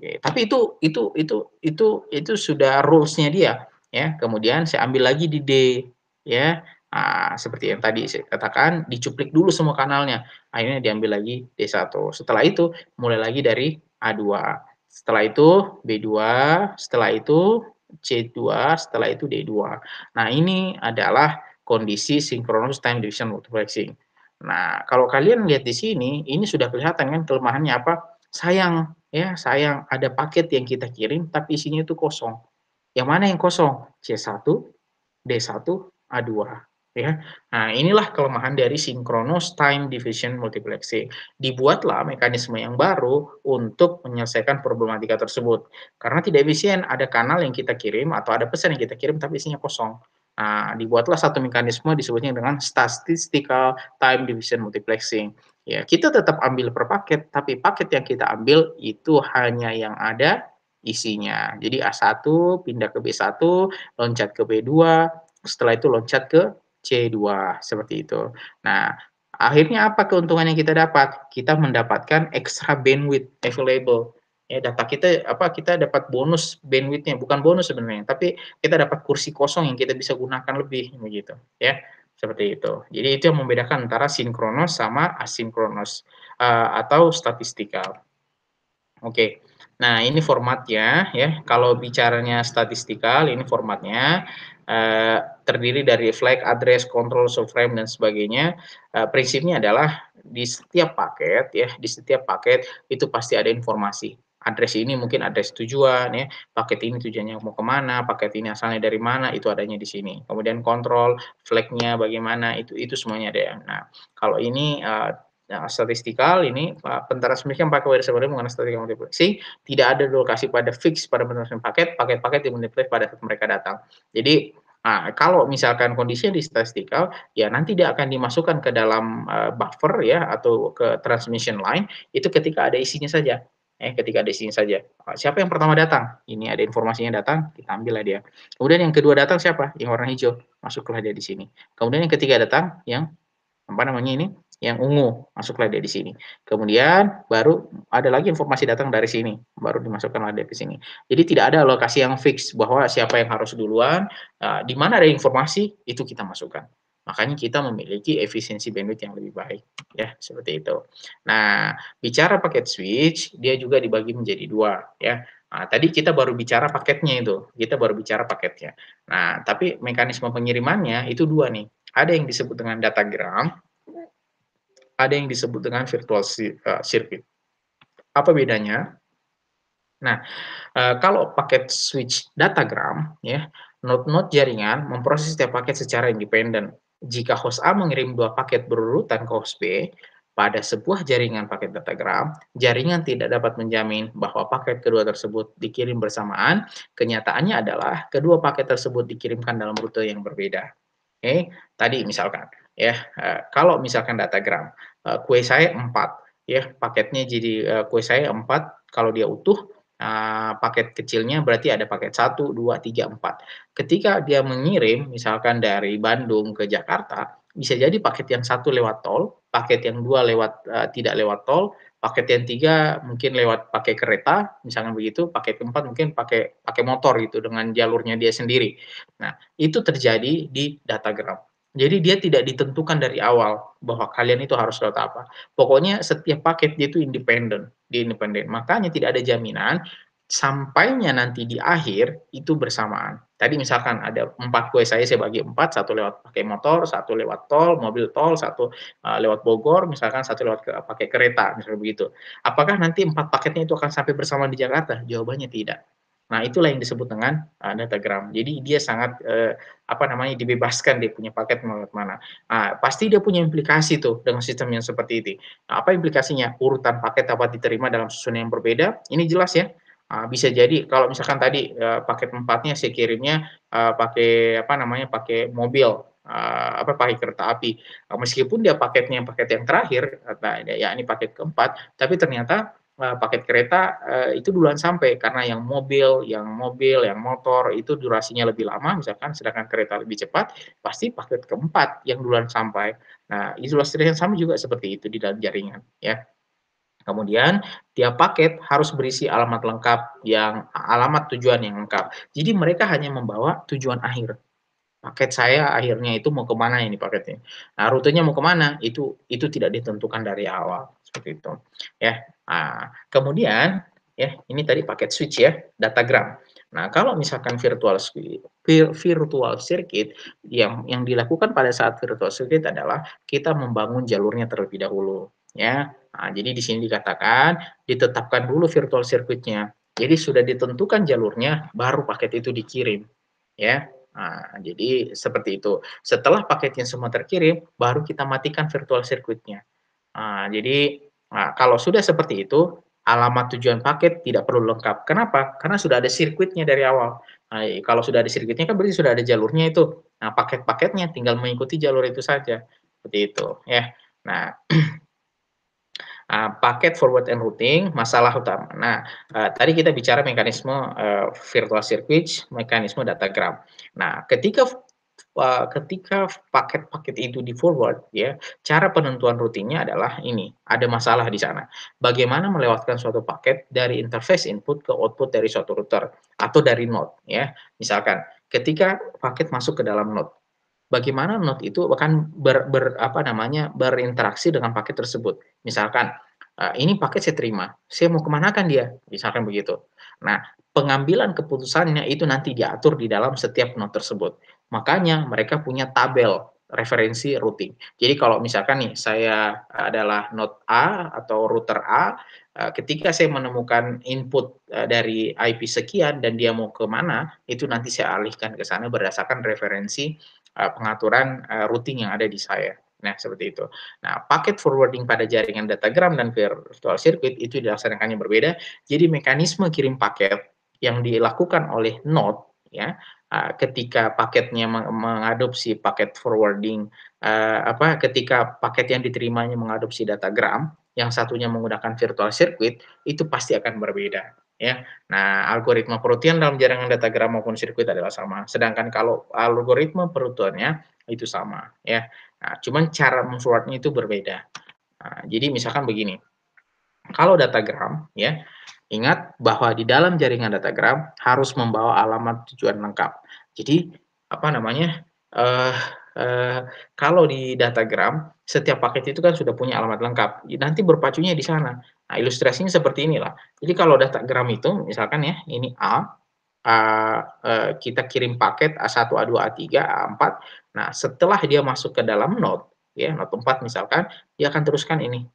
Ya, tapi itu itu itu itu itu sudah rulesnya dia ya. Kemudian saya ambil lagi di D ya. Nah, seperti yang tadi saya katakan dicuplik dulu semua kanalnya. Akhirnya diambil lagi D1. Setelah itu mulai lagi dari A2. Setelah itu B2, setelah itu C2, setelah itu D2. Nah, ini adalah kondisi synchronous time division multiplexing. Nah, kalau kalian lihat di sini, ini sudah kelihatan kan kelemahannya apa? Sayang, Ya, sayang ada paket yang kita kirim tapi isinya itu kosong. Yang mana yang kosong? C1, D1, A2 ya. Nah, inilah kelemahan dari synchronous time division multiplexing. Dibuatlah mekanisme yang baru untuk menyelesaikan problematika tersebut. Karena tidak efisien ada kanal yang kita kirim atau ada pesan yang kita kirim tapi isinya kosong. Nah, dibuatlah satu mekanisme disebutnya dengan statistical time division multiplexing. Ya, kita tetap ambil per paket, tapi paket yang kita ambil itu hanya yang ada isinya. Jadi A1 pindah ke B1, loncat ke B2, setelah itu loncat ke C2 seperti itu. Nah, akhirnya apa keuntungan yang kita dapat? Kita mendapatkan extra bandwidth available. Ya, data kita apa kita dapat bonus bandwidthnya bukan bonus sebenarnya tapi kita dapat kursi kosong yang kita bisa gunakan lebih begitu ya seperti itu. Jadi itu yang membedakan antara sinkronos sama asinkronos uh, atau statistikal. Oke. Okay. Nah, ini formatnya ya. Kalau bicaranya statistikal, ini formatnya uh, terdiri dari flag, address, control, subframe dan sebagainya. Uh, prinsipnya adalah di setiap paket ya, di setiap paket itu pasti ada informasi address ini mungkin address tujuan ya paket ini tujuannya mau kemana paket ini asalnya dari mana itu adanya di sini kemudian kontrol flagnya bagaimana itu itu semuanya ada yang nah kalau ini uh, Nah, statistikal ini yang eh, pakai wireless sebenarnya menggunakan statistik multiplexing tidak ada lokasi pada fix pada pentransmisian paket paket-paket di multiplex pada saat mereka datang jadi Nah, kalau misalkan kondisinya di statistikal, ya nanti dia akan dimasukkan ke dalam uh, buffer ya atau ke transmission line itu ketika ada isinya saja eh ketika ada sini saja. Ah, siapa yang pertama datang? Ini ada informasinya datang, kita ambil dia. Kemudian yang kedua datang siapa? Yang warna hijau, masuklah dia di sini. Kemudian yang ketiga datang yang apa namanya ini? Yang ungu, masuklah dia di sini. Kemudian baru ada lagi informasi datang dari sini, baru dimasukkanlah dia ke sini. Jadi tidak ada lokasi yang fix bahwa siapa yang harus duluan, uh, di mana ada informasi itu kita masukkan makanya kita memiliki efisiensi bandwidth yang lebih baik ya seperti itu. Nah bicara paket switch dia juga dibagi menjadi dua ya. Nah, tadi kita baru bicara paketnya itu, kita baru bicara paketnya. Nah, tapi mekanisme pengirimannya itu dua nih. Ada yang disebut dengan datagram, ada yang disebut dengan virtual eh, circuit. Apa bedanya? Nah, eh, kalau paket switch datagram, ya, node-node jaringan memproses setiap paket secara independen jika host A mengirim dua paket berurutan ke host B pada sebuah jaringan paket datagram, jaringan tidak dapat menjamin bahwa paket kedua tersebut dikirim bersamaan. Kenyataannya adalah kedua paket tersebut dikirimkan dalam rute yang berbeda. Oke, tadi misalkan ya, eh, kalau misalkan datagram eh, kue saya 4 ya, paketnya jadi eh, kue saya 4 kalau dia utuh Ah, paket kecilnya berarti ada paket 1, 2, 3, 4. Ketika dia mengirim misalkan dari Bandung ke Jakarta, bisa jadi paket yang satu lewat tol, paket yang dua lewat uh, tidak lewat tol, paket yang tiga mungkin lewat pakai kereta, misalnya begitu, paket keempat mungkin pakai pakai motor gitu dengan jalurnya dia sendiri. Nah, itu terjadi di datagram. Jadi dia tidak ditentukan dari awal bahwa kalian itu harus lewat apa. Pokoknya setiap paket itu independen dia independen. Makanya tidak ada jaminan sampainya nanti di akhir itu bersamaan. Tadi misalkan ada empat kue saya, saya bagi empat, satu lewat pakai motor, satu lewat tol, mobil tol, satu uh, lewat Bogor, misalkan satu lewat ke, pakai kereta, misalnya begitu. Apakah nanti empat paketnya itu akan sampai bersama di Jakarta? Jawabannya tidak. Nah, itulah yang disebut dengan uh, ah, datagram. Jadi dia sangat uh, apa namanya dibebaskan dia punya paket mau mana. Nah, pasti dia punya implikasi tuh dengan sistem yang seperti itu. Nah, apa implikasinya? Urutan paket dapat diterima dalam susunan yang berbeda. Ini jelas ya. Uh, bisa jadi kalau misalkan tadi uh, paket empatnya saya kirimnya uh, pakai apa namanya pakai mobil uh, apa pakai kereta api. Uh, meskipun dia paketnya paket yang terakhir, uh, ya ini paket keempat, tapi ternyata Eh, paket kereta eh, itu duluan sampai karena yang mobil, yang mobil, yang motor itu durasinya lebih lama misalkan sedangkan kereta lebih cepat, pasti paket keempat yang duluan sampai. Nah, isolasi yang sama juga seperti itu di dalam jaringan ya. Kemudian tiap paket harus berisi alamat lengkap yang alamat tujuan yang lengkap. Jadi mereka hanya membawa tujuan akhir. Paket saya akhirnya itu mau kemana ini paketnya. Nah rutenya mau kemana itu itu tidak ditentukan dari awal seperti itu ya nah, kemudian ya ini tadi paket switch ya datagram nah kalau misalkan virtual virtual circuit yang yang dilakukan pada saat virtual circuit adalah kita membangun jalurnya terlebih dahulu ya nah, jadi di sini dikatakan ditetapkan dulu virtual circuitnya jadi sudah ditentukan jalurnya baru paket itu dikirim ya Nah, jadi seperti itu. Setelah paketnya semua terkirim, baru kita matikan virtual circuitnya. Nah, jadi nah, kalau sudah seperti itu, alamat tujuan paket tidak perlu lengkap. Kenapa? Karena sudah ada sirkuitnya dari awal. Nah, kalau sudah ada sirkuitnya kan berarti sudah ada jalurnya itu. Nah, paket-paketnya tinggal mengikuti jalur itu saja. Seperti itu, ya. Nah, Uh, paket forward and routing masalah utama. Nah, uh, tadi kita bicara mekanisme uh, virtual circuit, mekanisme datagram. Nah, ketika ketika paket-paket itu di-forward ya, cara penentuan rutinnya adalah ini, ada masalah di sana. Bagaimana melewatkan suatu paket dari interface input ke output dari suatu router atau dari node ya. Misalkan ketika paket masuk ke dalam node, bagaimana node itu akan ber, ber apa namanya berinteraksi dengan paket tersebut. Misalkan ah, ini paket saya terima, saya mau kemana kan dia? Misalkan begitu. Nah, pengambilan keputusannya itu nanti diatur di dalam setiap node tersebut. Makanya mereka punya tabel referensi routing. Jadi kalau misalkan nih saya adalah node A atau router A, eh, ketika saya menemukan input eh, dari IP sekian dan dia mau kemana, itu nanti saya alihkan ke sana berdasarkan referensi eh, pengaturan routing yang ada di saya. Nah, seperti itu. Nah, paket forwarding pada jaringan datagram dan virtual circuit itu dilaksanakannya berbeda. Jadi mekanisme kirim paket yang dilakukan oleh node ya Ah, ketika paketnya meng mengadopsi paket forwarding uh, apa ketika paket yang diterimanya mengadopsi datagram yang satunya menggunakan virtual circuit itu pasti akan berbeda ya. Nah, algoritma perutian dalam jaringan datagram maupun sirkuit adalah sama. Sedangkan kalau algoritma perutuannya itu sama ya. Nah, cuman cara mensuratnya itu berbeda. Nah, jadi misalkan begini. Kalau datagram, ya, ingat bahwa di dalam jaringan datagram harus membawa alamat tujuan lengkap. Jadi, apa namanya? Uh, uh, kalau di datagram, setiap paket itu kan sudah punya alamat lengkap. Nanti berpacunya di sana. Nah, ilustrasinya seperti inilah. Jadi, kalau datagram itu, misalkan ya, ini A, Uh, uh, kita kirim paket A1, A2, A3, A4. Nah, setelah dia masuk ke dalam node, ya node 4 misalkan, dia akan teruskan ini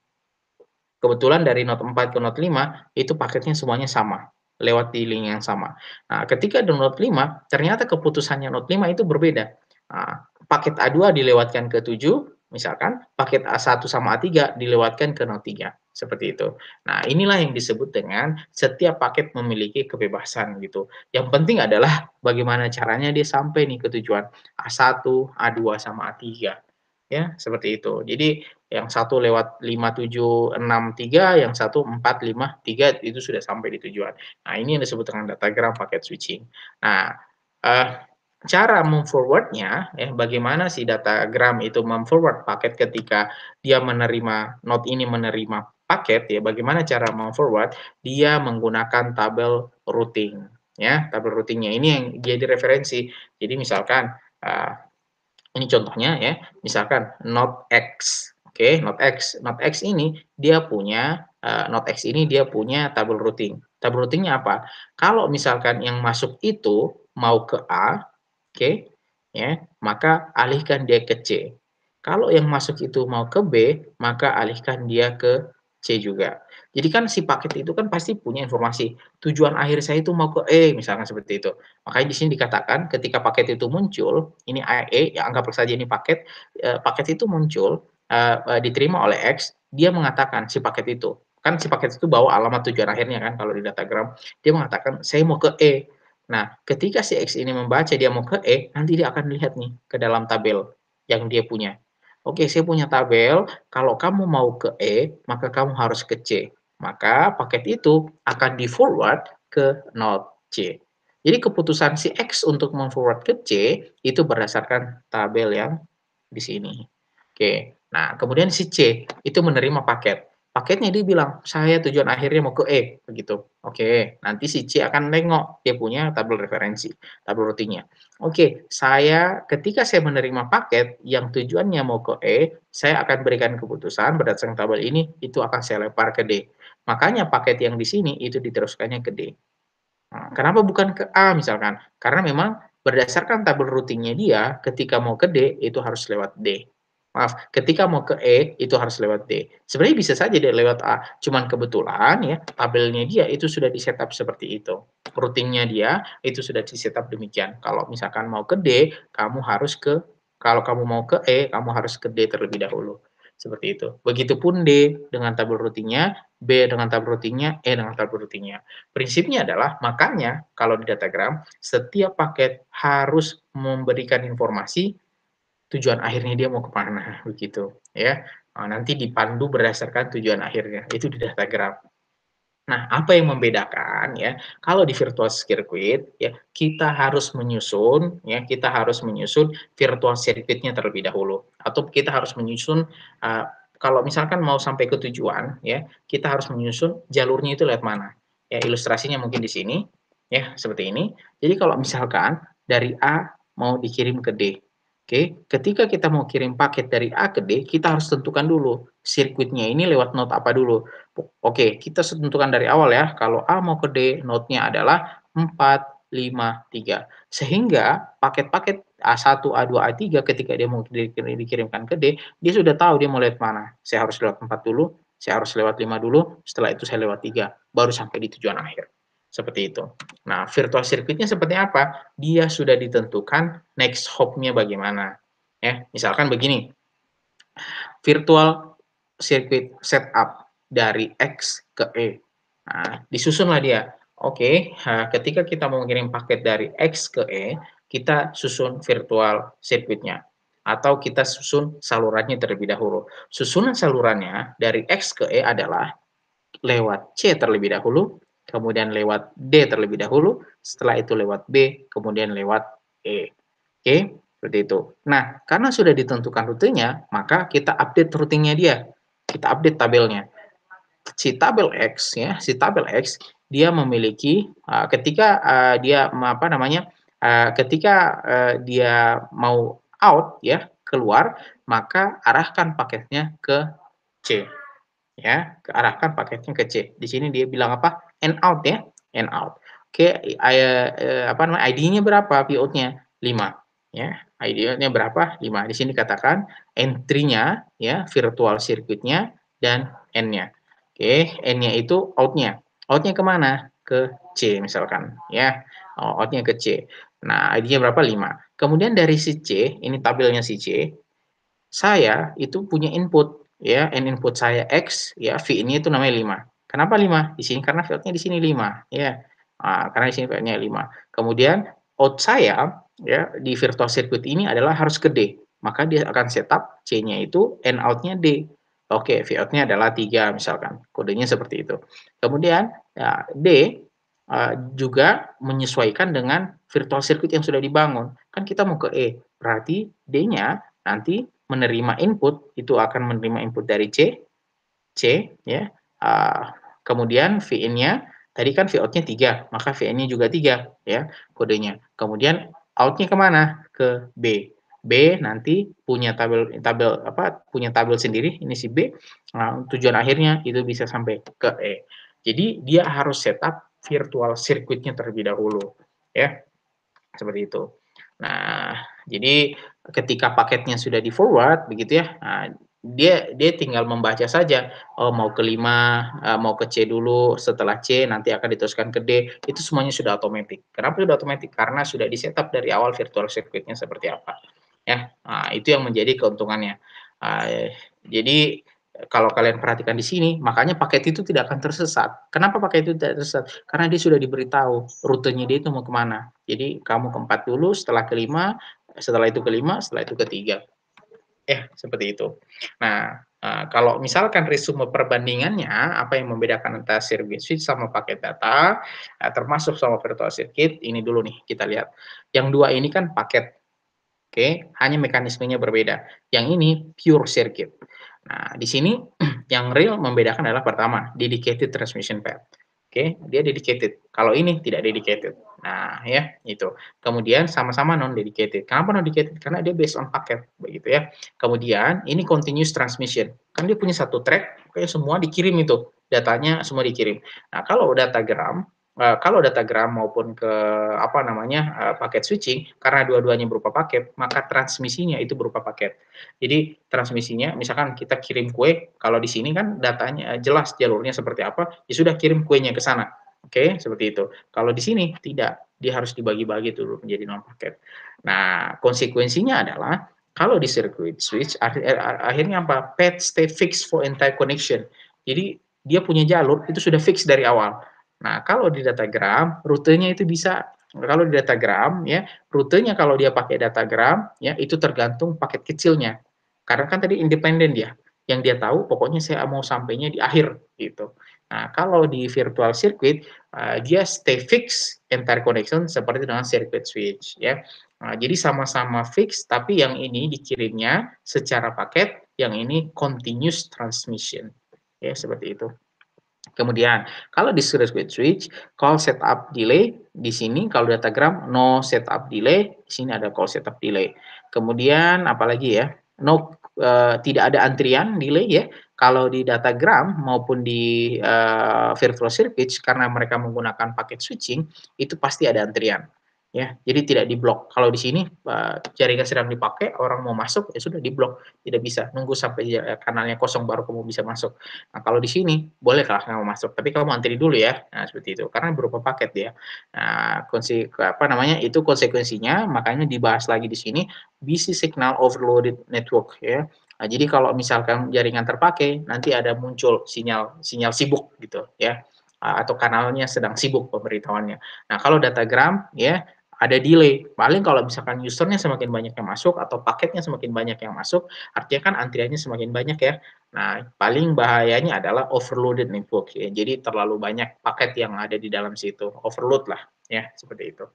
Kebetulan dari Note 4 ke Note 5 itu paketnya semuanya sama lewat di link yang sama. Nah, ketika di Note 5 ternyata keputusannya Note 5 itu berbeda. Nah, paket A2 dilewatkan ke 7 misalkan, paket A1 sama A3 dilewatkan ke Note 3 seperti itu. Nah, inilah yang disebut dengan setiap paket memiliki kebebasan gitu. Yang penting adalah bagaimana caranya dia sampai nih ke tujuan A1, A2 sama A3. Ya, seperti itu. Jadi yang satu lewat 5763, yang satu 453 itu sudah sampai di tujuan. Nah, ini yang disebut dengan datagram paket switching. Nah, eh, cara memforwardnya, ya, eh, bagaimana si datagram itu memforward paket ketika dia menerima, node ini menerima paket, ya, bagaimana cara memforward, dia menggunakan tabel routing. Ya, tabel routingnya ini yang jadi referensi. Jadi misalkan, eh, ini contohnya ya, misalkan not X Oke, okay, node X. Node X ini dia punya uh, eh, node X ini dia punya tabel routing. Tabel routingnya apa? Kalau misalkan yang masuk itu mau ke A, oke, okay, ya, maka alihkan dia ke C. Kalau yang masuk itu mau ke B, maka alihkan dia ke C juga. Jadi kan si paket itu kan pasti punya informasi tujuan akhir saya itu mau ke E misalkan seperti itu. Makanya di sini dikatakan ketika paket itu muncul, ini AE ya anggap saja ini paket, eh, paket itu muncul Eh, eh, diterima oleh X, dia mengatakan si paket itu kan si paket itu bawa alamat tujuan akhirnya kan kalau di datagram dia mengatakan saya mau ke E nah ketika si X ini membaca dia mau ke E nanti dia akan lihat nih ke dalam tabel yang dia punya oke saya punya tabel kalau kamu mau ke E maka kamu harus ke C maka paket itu akan di forward ke node C jadi keputusan si X untuk memforward ke C itu berdasarkan tabel yang di sini oke Nah, kemudian si C itu menerima paket. Paketnya dia bilang, saya tujuan akhirnya mau ke E, begitu. Oke, nanti si C akan nengok dia punya tabel referensi, tabel rutinnya. Oke, saya ketika saya menerima paket yang tujuannya mau ke E, saya akan berikan keputusan berdasarkan tabel ini, itu akan saya lempar ke D. Makanya paket yang di sini itu diteruskannya ke D. Nah, kenapa bukan ke A misalkan? Karena memang berdasarkan tabel rutinnya dia, ketika mau ke D, itu harus lewat D maaf, ketika mau ke E itu harus lewat D. Sebenarnya bisa saja dia lewat A, cuman kebetulan ya tabelnya dia itu sudah di setup seperti itu. Routingnya dia itu sudah di setup demikian. Kalau misalkan mau ke D, kamu harus ke kalau kamu mau ke E, kamu harus ke D terlebih dahulu. Seperti itu. Begitupun D dengan tabel routingnya, B dengan tabel routingnya, E dengan tabel routingnya. Prinsipnya adalah, makanya kalau di datagram, setiap paket harus memberikan informasi tujuan akhirnya dia mau kemana begitu ya eh, nanti dipandu berdasarkan tujuan akhirnya itu di data graph Nah, apa yang membedakan ya? Kalau di virtual circuit ya, kita harus menyusun ya, kita harus menyusun virtual circuitnya terlebih dahulu atau kita harus menyusun uh, kalau misalkan mau sampai ke tujuan ya, kita harus menyusun jalurnya itu lewat mana. Ya, ilustrasinya mungkin di sini ya, seperti ini. Jadi kalau misalkan dari A mau dikirim ke D Oke, ketika kita mau kirim paket dari A ke D, kita harus tentukan dulu sirkuitnya ini lewat node apa dulu. Oke, kita tentukan dari awal ya. Kalau A mau ke D, node-nya adalah 4, 5, 3. Sehingga paket-paket A1, A2, A3 ketika dia mau dikirimkan ke D, dia sudah tahu dia mau lewat mana. Saya harus lewat 4 dulu, saya harus lewat 5 dulu, setelah itu saya lewat 3, baru sampai di tujuan akhir. Seperti itu. Nah, virtual circuitnya seperti apa? Dia sudah ditentukan next hop-nya bagaimana. Ya, misalkan begini. Virtual circuit setup dari X ke E. Nah, disusunlah dia. Oke, okay, ketika kita mau mengirim paket dari X ke E, kita susun virtual circuitnya atau kita susun salurannya terlebih dahulu. Susunan salurannya dari X ke E adalah lewat C terlebih dahulu, kemudian lewat D terlebih dahulu, setelah itu lewat B, kemudian lewat E. Oke, seperti itu. Nah, karena sudah ditentukan rutenya, maka kita update rutenya dia. Kita update tabelnya. Si tabel X ya, si tabel X dia memiliki uh, ketika uh, dia apa namanya? Uh, ketika uh, dia mau out ya, keluar, maka arahkan paketnya ke C. Ya, arahkan paketnya ke C. Di sini dia bilang apa? and out ya and out oke okay, uh, eh, eh, apa namanya ID-nya berapa PO-nya 5 ya ID-nya berapa 5 di sini katakan entry-nya ya virtual circuit-nya dan N-nya oke okay, N-nya itu out-nya out-nya kemana ke C misalkan ya oh, out-nya ke C nah ID-nya berapa 5 kemudian dari si C ini tabelnya si C saya itu punya input ya n input saya x ya v ini itu namanya Kenapa 5? Di sini karena fieldnya di sini 5, ya. Nah, karena di sini fieldnya 5. Kemudian out saya ya di virtual circuit ini adalah harus ke D. Maka dia akan setup C-nya itu N out-nya D. Oke, fieldnya adalah 3 misalkan. Kodenya seperti itu. Kemudian ya, D uh, juga menyesuaikan dengan virtual circuit yang sudah dibangun. Kan kita mau ke E, berarti D-nya nanti menerima input itu akan menerima input dari C, C ya. Ah, kemudian VIN-nya tadi kan VOUT-nya 3, maka VN-nya juga tiga, ya kodenya. Kemudian out-nya kemana? Ke B. B nanti punya tabel tabel apa punya tabel sendiri ini si B. Nah, tujuan akhirnya itu bisa sampai ke E. Jadi dia harus setup virtual circuitnya terlebih dahulu ya. Seperti itu. Nah, jadi ketika paketnya sudah di forward begitu ya. Nah, dia dia tinggal membaca saja oh mau ke lima eh, mau ke C dulu setelah C nanti akan diteruskan ke D itu semuanya sudah otomatis kenapa sudah otomatis karena sudah setup dari awal virtual circuitnya seperti apa ya nah, itu yang menjadi keuntungannya ah, jadi kalau kalian perhatikan di sini makanya paket itu tidak akan tersesat kenapa paket itu tidak tersesat karena dia sudah diberitahu rutenya dia itu mau kemana jadi kamu keempat dulu setelah kelima setelah itu kelima setelah itu ketiga Ya, seperti itu. Nah, eh, kalau misalkan resume perbandingannya, apa yang membedakan antara service switch sama paket data, eh, termasuk sama virtual circuit, ini dulu nih kita lihat. Yang dua ini kan paket, oke, okay? hanya mekanismenya berbeda. Yang ini pure circuit. Nah, di sini yang real membedakan adalah pertama, dedicated transmission path. Oke, okay? dia dedicated. Kalau ini tidak dedicated. Nah, ya, itu. Kemudian sama-sama non dedicated. Kenapa non dedicated? Karena dia based on packet, begitu ya. Kemudian ini continuous transmission. Kan dia punya satu track, kayak semua dikirim itu datanya semua dikirim. Nah, kalau datagram Eh, kalau kalau datagram maupun ke apa namanya uh, paket switching karena dua-duanya berupa paket maka transmisinya itu berupa paket jadi transmisinya misalkan kita kirim kue kalau di sini kan datanya eh, jelas jalurnya seperti apa ya sudah kirim kuenya ke sana oke okay? seperti itu kalau di sini tidak dia harus dibagi-bagi dulu menjadi non paket nah konsekuensinya adalah kalau di circuit switch akhirnya apa path stay fixed for entire connection jadi dia punya jalur itu sudah fix dari awal Nah, kalau di datagram, rutenya itu bisa. Kalau di datagram, ya rutenya kalau dia pakai datagram, ya itu tergantung paket kecilnya. Karena kan tadi independen dia. Yang dia tahu, pokoknya saya mau sampainya di akhir, gitu. Nah, kalau di virtual circuit, uh, dia stay fix entire connection seperti dengan circuit switch, ya. Nah, jadi sama-sama fix, tapi yang ini dikirimnya secara paket, yang ini continuous transmission, ya seperti itu. Kemudian, kalau di circuit switch, call setup delay di sini, kalau datagram no setup delay, di sini ada call setup delay. Kemudian, apalagi ya, no uh, tidak ada antrian delay ya. Kalau di datagram maupun di uh, virtual circuit, karena mereka menggunakan paket switching, itu pasti ada antrian ya jadi tidak diblok kalau di sini jaringan sedang dipakai orang mau masuk ya sudah diblok tidak bisa nunggu sampai eh, kanalnya kosong baru kamu bisa masuk nah kalau di sini boleh lah kamu masuk tapi kamu antri dulu ya nah seperti itu karena berupa paket ya nah konse apa namanya itu konsekuensinya makanya dibahas lagi di sini busy signal overloaded network ya Nah, jadi kalau misalkan jaringan terpakai, nanti ada muncul sinyal sinyal sibuk gitu ya atau kanalnya sedang sibuk pemberitahuannya. Nah, kalau datagram ya ada delay. Paling kalau misalkan usernya semakin banyak yang masuk atau paketnya semakin banyak yang masuk, artinya kan antriannya semakin banyak ya. Nah, paling bahayanya adalah overloaded network ya. Jadi terlalu banyak paket yang ada di dalam situ, overload lah ya, seperti itu.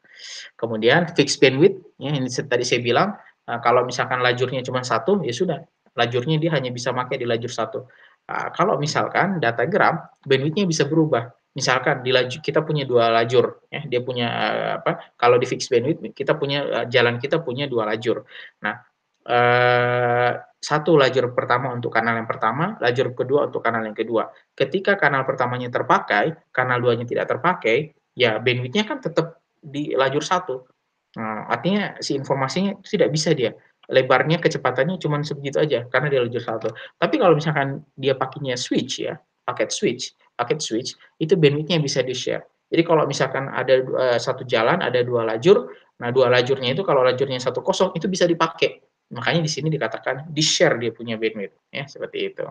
Kemudian fixed bandwidth ya ini tadi saya bilang nah, kalau misalkan lajurnya cuma satu ya sudah, lajurnya dia hanya bisa pakai di lajur satu. Nah, kalau misalkan data gram bandwidthnya bisa berubah misalkan di laju kita punya dua lajur ya dia punya eh, apa kalau di fixed bandwidth kita punya eh, jalan kita punya dua lajur nah eh, satu lajur pertama untuk kanal yang pertama lajur kedua untuk kanal yang kedua ketika kanal pertamanya terpakai kanal duanya tidak terpakai ya bandwidthnya kan tetap di lajur satu nah, artinya si informasinya tidak bisa dia lebarnya kecepatannya cuma sebegitu aja karena dia lajur satu tapi kalau misalkan dia pakainya switch ya paket switch, paket switch itu bandwidthnya bisa di-share. Jadi kalau misalkan ada uh, satu jalan, ada dua lajur, nah dua lajurnya itu kalau lajurnya satu kosong itu bisa dipakai. Makanya di sini dikatakan di-share dia punya bandwidth, ya seperti itu.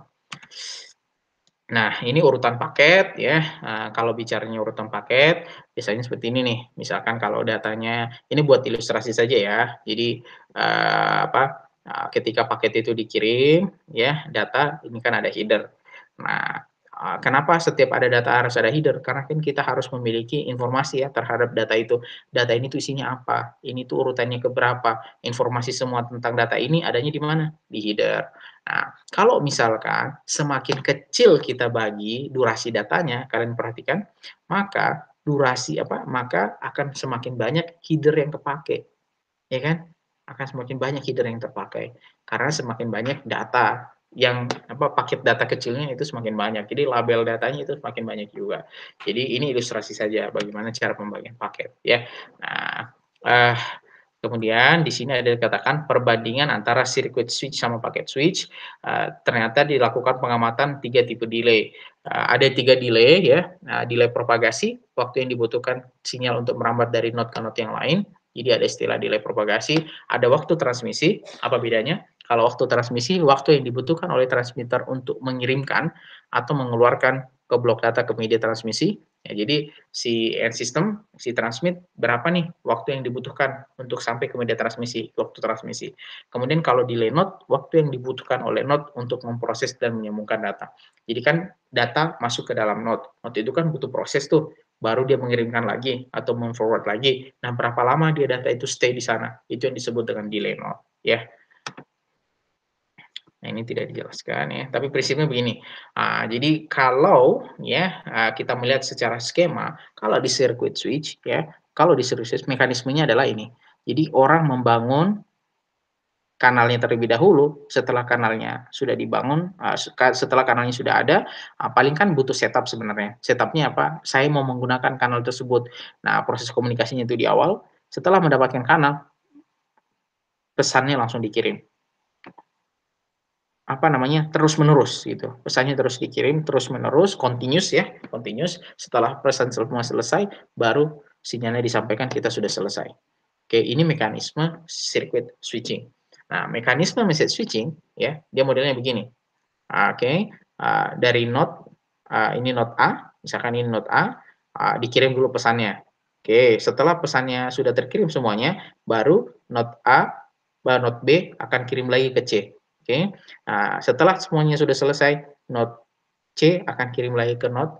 Nah, ini urutan paket ya. Uh, kalau bicaranya urutan paket, biasanya seperti ini nih. Misalkan kalau datanya ini buat ilustrasi saja ya. Jadi uh, apa? Nah, ketika paket itu dikirim, ya data ini kan ada header. Nah, Ah, kenapa setiap ada data harus ada header? Karena kan kita harus memiliki informasi ya terhadap data itu. Data ini tuh isinya apa? Ini tuh urutannya ke berapa? Informasi semua tentang data ini adanya di mana? Di header. Nah, kalau misalkan semakin kecil kita bagi durasi datanya, kalian perhatikan, maka durasi apa? Maka akan semakin banyak header yang terpakai, Ya kan? akan semakin banyak header yang terpakai karena semakin banyak data yang apa paket data kecilnya itu semakin banyak. Jadi label datanya itu semakin banyak juga. Jadi ini ilustrasi saja bagaimana cara pembagian paket ya. Nah, uh, Kemudian di sini ada dikatakan perbandingan antara circuit switch sama paket switch. Uh, ternyata dilakukan pengamatan tiga tipe delay. Uh, ada tiga delay ya, uh, delay propagasi, waktu yang dibutuhkan sinyal untuk merambat dari node ke node yang lain. Jadi ada istilah delay propagasi, ada waktu transmisi, apa bedanya? Kalau waktu transmisi, waktu yang dibutuhkan oleh transmitter untuk mengirimkan atau mengeluarkan ke blok data ke media transmisi. Ya, jadi si end system, si transmit, berapa nih waktu yang dibutuhkan untuk sampai ke media transmisi, waktu transmisi. Kemudian kalau delay node, waktu yang dibutuhkan oleh node untuk memproses dan menyambungkan data. Jadi kan data masuk ke dalam node. Node itu kan butuh proses tuh, baru dia mengirimkan lagi atau memforward lagi. Nah, berapa lama dia data itu stay di sana? Itu yang disebut dengan delay node, ya. Nah, ini tidak dijelaskan ya, tapi prinsipnya begini. Uh, jadi kalau ya uh, kita melihat secara skema, kalau di circuit switch ya, kalau di circuit switch mekanismenya adalah ini. Jadi orang membangun kanalnya terlebih dahulu, setelah kanalnya sudah dibangun, uh, setelah kanalnya sudah ada, uh, paling kan butuh setup sebenarnya. Setupnya apa? Saya mau menggunakan kanal tersebut. Nah, proses komunikasinya itu di awal. Setelah mendapatkan kanal, pesannya langsung dikirim apa namanya terus menerus gitu pesannya terus dikirim terus menerus continuous ya continuous setelah pesan semua selesai baru sinyalnya disampaikan kita sudah selesai oke ini mekanisme circuit switching nah mekanisme message switching ya dia modelnya begini oke ah, dari node ah, ini node A misalkan ini node A ah, dikirim dulu pesannya oke setelah pesannya sudah terkirim semuanya baru node A baru node B akan kirim lagi ke C Oke. Okay. Nah, setelah semuanya sudah selesai, node C akan kirim lagi ke node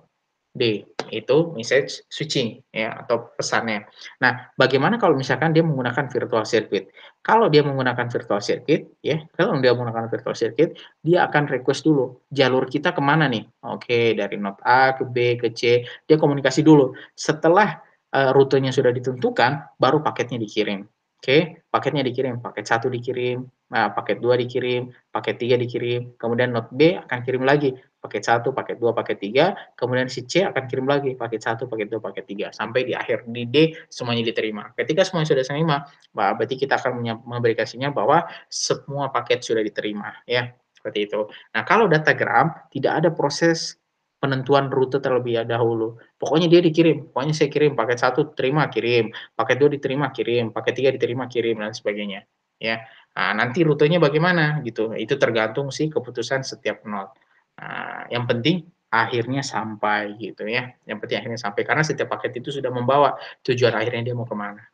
D. Itu message switching ya atau pesannya. Nah, bagaimana kalau misalkan dia menggunakan virtual circuit? Kalau dia menggunakan virtual circuit, ya, kalau dia menggunakan virtual circuit, dia akan request dulu jalur kita kemana nih? Oke, okay, dari node A ke B ke C, dia komunikasi dulu. Setelah uh, rutenya sudah ditentukan, baru paketnya dikirim. Oke, okay, paketnya dikirim, paket satu dikirim, nah, paket 2 dikirim, paket 3 dikirim, kemudian Not B akan kirim lagi, paket 1, paket 2, paket 3, kemudian si C akan kirim lagi, paket 1, paket 2, paket 3, sampai di akhir di D semuanya diterima. Ketika semuanya sudah diterima, berarti kita akan memberikan sinyal bahwa semua paket sudah diterima, ya seperti itu. Nah, kalau datagram tidak ada proses penentuan rute terlebih dahulu. Pokoknya dia dikirim, pokoknya saya kirim paket satu terima kirim, paket dua diterima kirim, paket tiga diterima kirim dan sebagainya. Ya, Nah, nanti rutenya bagaimana gitu. Itu tergantung sih keputusan setiap node. Nah, yang penting akhirnya sampai gitu ya. Yang penting akhirnya sampai karena setiap paket itu sudah membawa tujuan akhirnya dia mau kemana.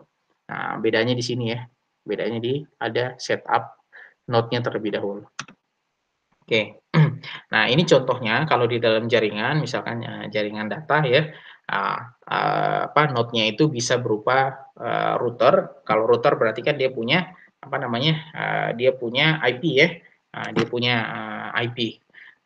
Nah, bedanya di sini ya. Bedanya di ada setup node-nya terlebih dahulu. Oke. Nah, ini contohnya kalau di dalam jaringan misalkan ya, jaringan data ya nah, eh, apa node-nya itu bisa berupa eh, router. Kalau router berarti kan dia punya apa namanya uh, dia punya IP ya uh, dia punya uh, eh, IP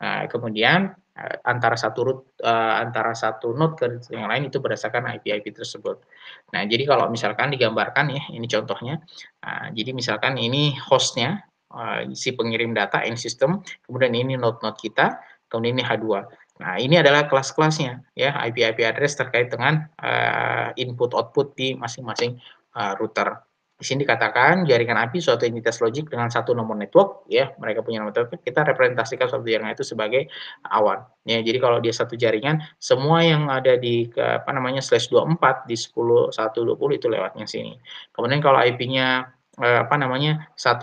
uh, kemudian uh, antara satu root uh, antara satu node ke yang lain itu berdasarkan IP IP tersebut nah jadi kalau misalkan digambarkan ya ini contohnya uh, jadi misalkan ini hostnya uh, si pengirim data end system kemudian ini node-node kita kemudian ini H2 Nah, ini adalah kelas-kelasnya ya IP IP address terkait dengan uh, input output di masing-masing uh, router di sini dikatakan jaringan API suatu entitas logik dengan satu nomor network ya mereka punya nomor network kita representasikan suatu jaringan itu sebagai awan ya jadi kalau dia satu jaringan semua yang ada di apa namanya slash 24 di 10 120 itu lewatnya sini kemudian kalau IP-nya eh, apa namanya 10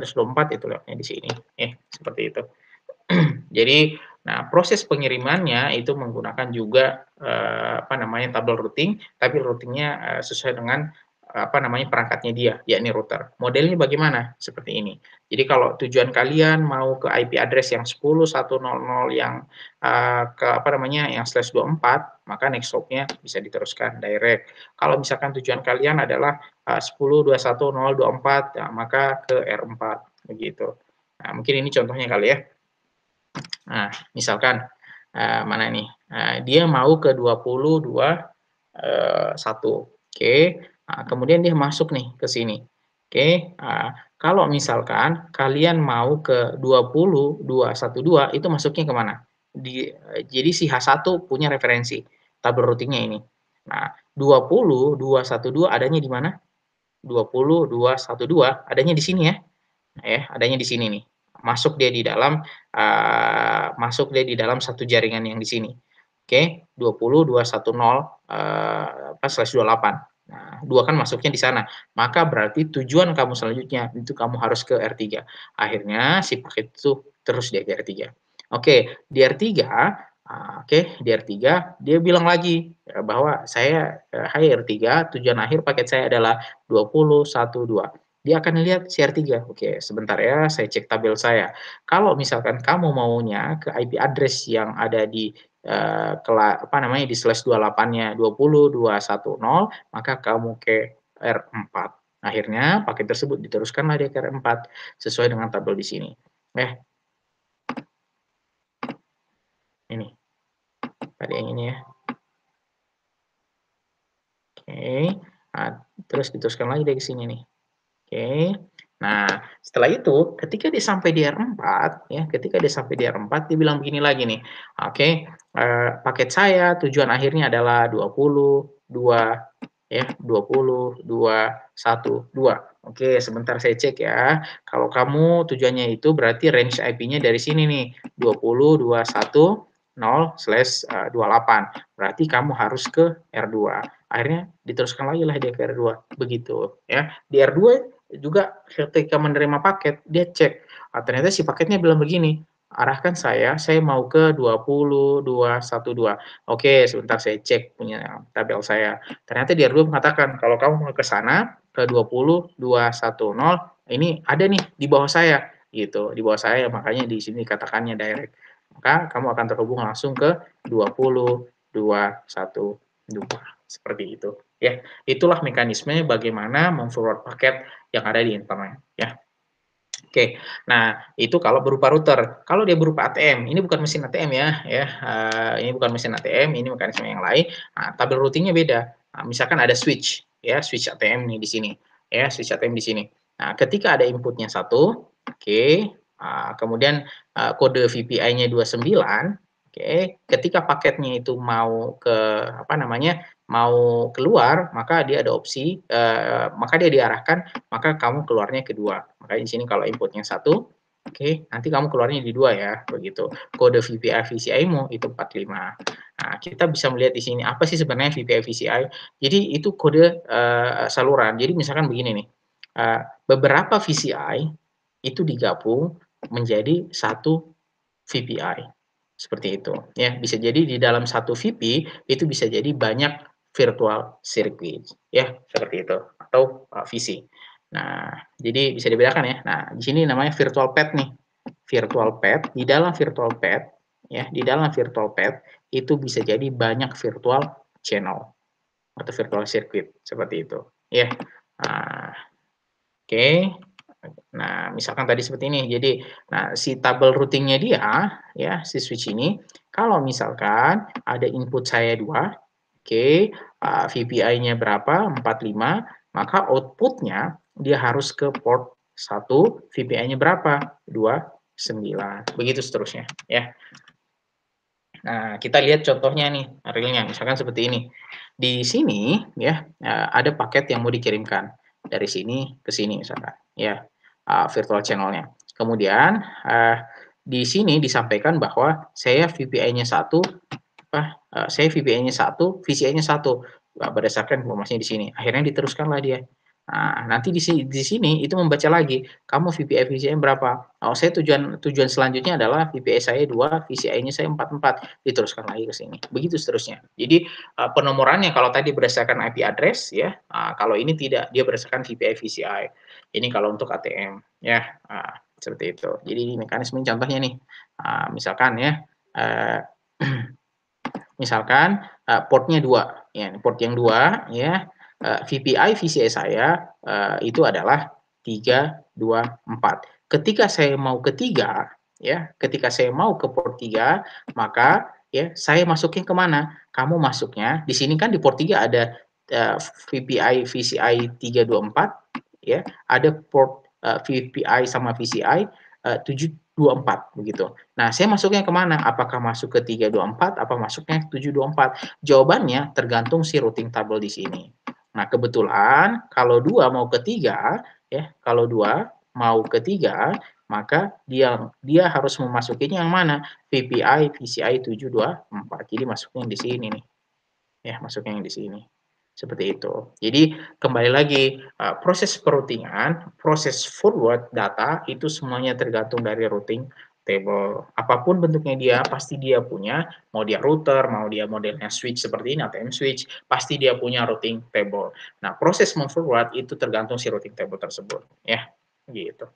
24 eh, itu lewatnya di sini eh seperti itu jadi Nah, proses pengirimannya itu menggunakan juga eh, apa namanya tabel routing, tapi routingnya eh, sesuai dengan apa namanya perangkatnya dia, yakni router. Modelnya bagaimana? Seperti ini. Jadi kalau tujuan kalian mau ke IP address yang 10100 yang uh, ke apa namanya yang slash 24, maka next hop-nya bisa diteruskan direct. Kalau misalkan tujuan kalian adalah eh, uh, 1021024, ya, maka ke R4 begitu. Nah, mungkin ini contohnya kali ya. Nah, misalkan uh, mana ini? Uh, nah, dia mau ke 22 uh, 1. Oke, okay. Nah, kemudian dia masuk nih ke sini. Oke, okay. nah, kalau misalkan kalian mau ke 20, 212, itu masuknya kemana? Di, jadi si H1 punya referensi tabel routingnya ini. Nah, 20, 212 adanya di mana? 20, 212 adanya di sini ya. Nah, ya, adanya di sini nih. Masuk dia di dalam uh, masuk dia di dalam satu jaringan yang di sini. Oke, okay? 20, 210 uh, apa slash 28. Nah, dua kan masuknya di sana. Maka berarti tujuan kamu selanjutnya itu kamu harus ke R3. Akhirnya si paket itu terus dia ke R3. Oke, di R3 ah, oke di R3 dia bilang lagi eh, bahwa saya eh, hai R3 tujuan akhir paket saya adalah 2012. Dia akan lihat si R3. Oke, sebentar ya saya cek tabel saya. Kalau misalkan kamu maunya ke IP address yang ada di Eh, kela, apa namanya di slash 28-nya 20 210 maka kamu ke R4. Akhirnya paket tersebut diteruskanlah di R4 sesuai dengan tabel di sini. Eh. Ini. Tadi yang ini ya. Oke. Nah, terus diteruskan lagi dari sini nih. Oke. Nah, setelah itu ketika dia sampai di R4 ya, ketika dia sampai di R4 dia bilang begini lagi nih. Oke, okay, uh, eh, paket saya tujuan akhirnya adalah 20 2 ya, 20 2 1 2. Oke, sebentar saya cek ya. Kalau kamu tujuannya itu berarti range IP-nya dari sini nih, 20 21 0 slash 28. Eh, berarti kamu harus ke R2. Akhirnya diteruskan lagi lah dia ke R2. Begitu ya. Di R2 juga ketika menerima paket dia cek ah, ternyata si paketnya bilang begini arahkan saya saya mau ke 20212 oke sebentar saya cek punya tabel saya ternyata dia dulu mengatakan kalau kamu mau ke sana ke 20210 ini ada nih di bawah saya gitu di bawah saya makanya di sini katakannya direct maka kamu akan terhubung langsung ke 20212 seperti itu ya itulah mekanisme bagaimana memforward paket yang ada di internet ya Oke, nah itu kalau berupa router. Kalau dia berupa ATM, ini bukan mesin ATM ya, ya uh, ini bukan mesin ATM, ini mekanisme yang lain. Nah, tabel routingnya beda. Nah, misalkan ada switch, ya switch ATM nih di sini, ya switch ATM di sini. Nah, ketika ada inputnya satu, oke, okay, uh, kemudian uh, kode VPI-nya 29, Oke, ketika paketnya itu mau ke apa namanya? mau keluar, maka dia ada opsi uh, maka dia diarahkan maka kamu keluarnya kedua. Maka di sini kalau inputnya satu, Oke, okay, nanti kamu keluarnya di dua ya, begitu. Kode VPI VCI mu itu 45. Nah, kita bisa melihat di sini apa sih sebenarnya VPI VCI. Jadi itu kode uh, saluran. Jadi misalkan begini nih, uh, beberapa VCI itu digabung menjadi satu VPI seperti itu ya bisa jadi di dalam satu VP itu bisa jadi banyak virtual circuit ya seperti itu atau uh, VC nah jadi bisa dibedakan ya nah di sini namanya virtual pad nih virtual pad di dalam virtual pad ya di dalam virtual pad itu bisa jadi banyak virtual channel atau virtual circuit seperti itu ya nah, oke okay. Nah, misalkan tadi seperti ini. Jadi, nah si tabel routingnya dia, ya, si switch ini, kalau misalkan ada input saya dua, oke, okay, uh, VPI-nya berapa? 45, maka outputnya dia harus ke port 1, VPI-nya berapa? 29. Begitu seterusnya, ya. Nah, kita lihat contohnya nih, realnya, misalkan seperti ini. Di sini, ya, ah, ada paket yang mau dikirimkan dari sini ke sini misalkan, ya uh, virtual channelnya. Kemudian uh, di sini disampaikan bahwa saya VPI-nya satu, apa, uh, saya VPI-nya satu, VCI-nya satu uh, berdasarkan informasinya di sini. Akhirnya diteruskanlah dia. Nah, nanti di sini, di sini itu membaca lagi, kamu VPI VCI berapa? Oh, saya tujuan tujuan selanjutnya adalah VPI saya 2, VCI-nya saya 44, diteruskan lagi ke sini. Begitu seterusnya. Jadi eh, penomorannya kalau tadi berdasarkan IP address ya, eh, kalau ini tidak dia berdasarkan VPI VCI. Ini kalau untuk ATM ya, eh, seperti itu. Jadi mekanisme contohnya nih. misalkan ya misalkan portnya dua ya port yang dua ya Eh, VPI VCA saya uh, itu adalah 3 2 4. Ketika saya mau ke 3, ya, ketika saya mau ke port 3, maka ya saya masuknya mana? Kamu masuknya di sini kan di port 3 ada uh, VPI VCI 3 2 4, ya, ada port uh, eh, VPI sama VCI uh, 7 24 begitu. Nah, saya masuknya kemana? Apakah masuk ke 324? Apa masuknya 724? Jawabannya tergantung si routing table di sini. Nah, kebetulan kalau dua mau ketiga ya, kalau dua mau ketiga maka dia dia harus memasukinya yang mana? VPI PCI 724. Jadi masuknya yang di sini nih. Ya, masuknya yang di sini. Seperti itu. Jadi kembali lagi uh, proses peroutingan, proses forward data itu semuanya tergantung dari routing table apapun bentuknya dia pasti dia punya mau dia router mau dia modelnya switch seperti ini ATM switch pasti dia punya routing table nah proses memforward itu tergantung si routing table tersebut ya gitu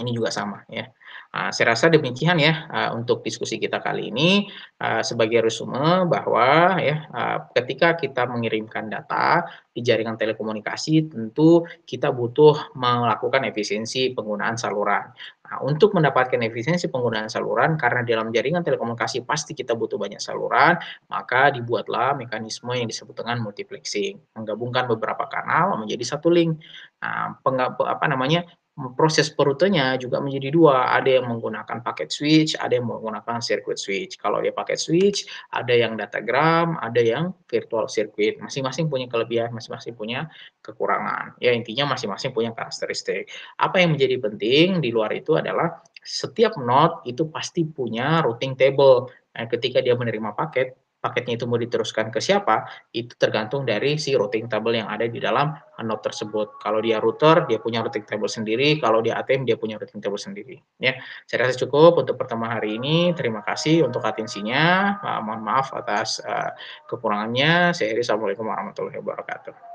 ini juga sama ya. Uh, saya rasa demikian ya uh, untuk diskusi kita kali ini uh, sebagai resume bahwa ya uh, ketika kita mengirimkan data di jaringan telekomunikasi tentu kita butuh melakukan efisiensi penggunaan saluran. Nah, untuk mendapatkan efisiensi penggunaan saluran karena dalam jaringan telekomunikasi pasti kita butuh banyak saluran, maka dibuatlah mekanisme yang disebut dengan multiplexing, menggabungkan beberapa kanal menjadi satu link. Nah, apa namanya? proses perutenya juga menjadi dua. Ada yang menggunakan paket switch, ada yang menggunakan circuit switch. Kalau dia paket switch, ada yang datagram, ada yang virtual circuit. Masing-masing punya kelebihan, masing-masing punya kekurangan. Ya intinya masing-masing punya karakteristik. Apa yang menjadi penting di luar itu adalah setiap node itu pasti punya routing table. Nah, ketika dia menerima paket, paketnya itu mau diteruskan ke siapa, itu tergantung dari si routing table yang ada di dalam node tersebut. Kalau dia router, dia punya routing table sendiri. Kalau dia ATM, dia punya routing table sendiri. Ya, saya rasa cukup untuk pertemuan hari ini. Terima kasih untuk atensinya. mohon maaf atas uh, kekurangannya. Saya Heri, Assalamualaikum warahmatullahi wabarakatuh.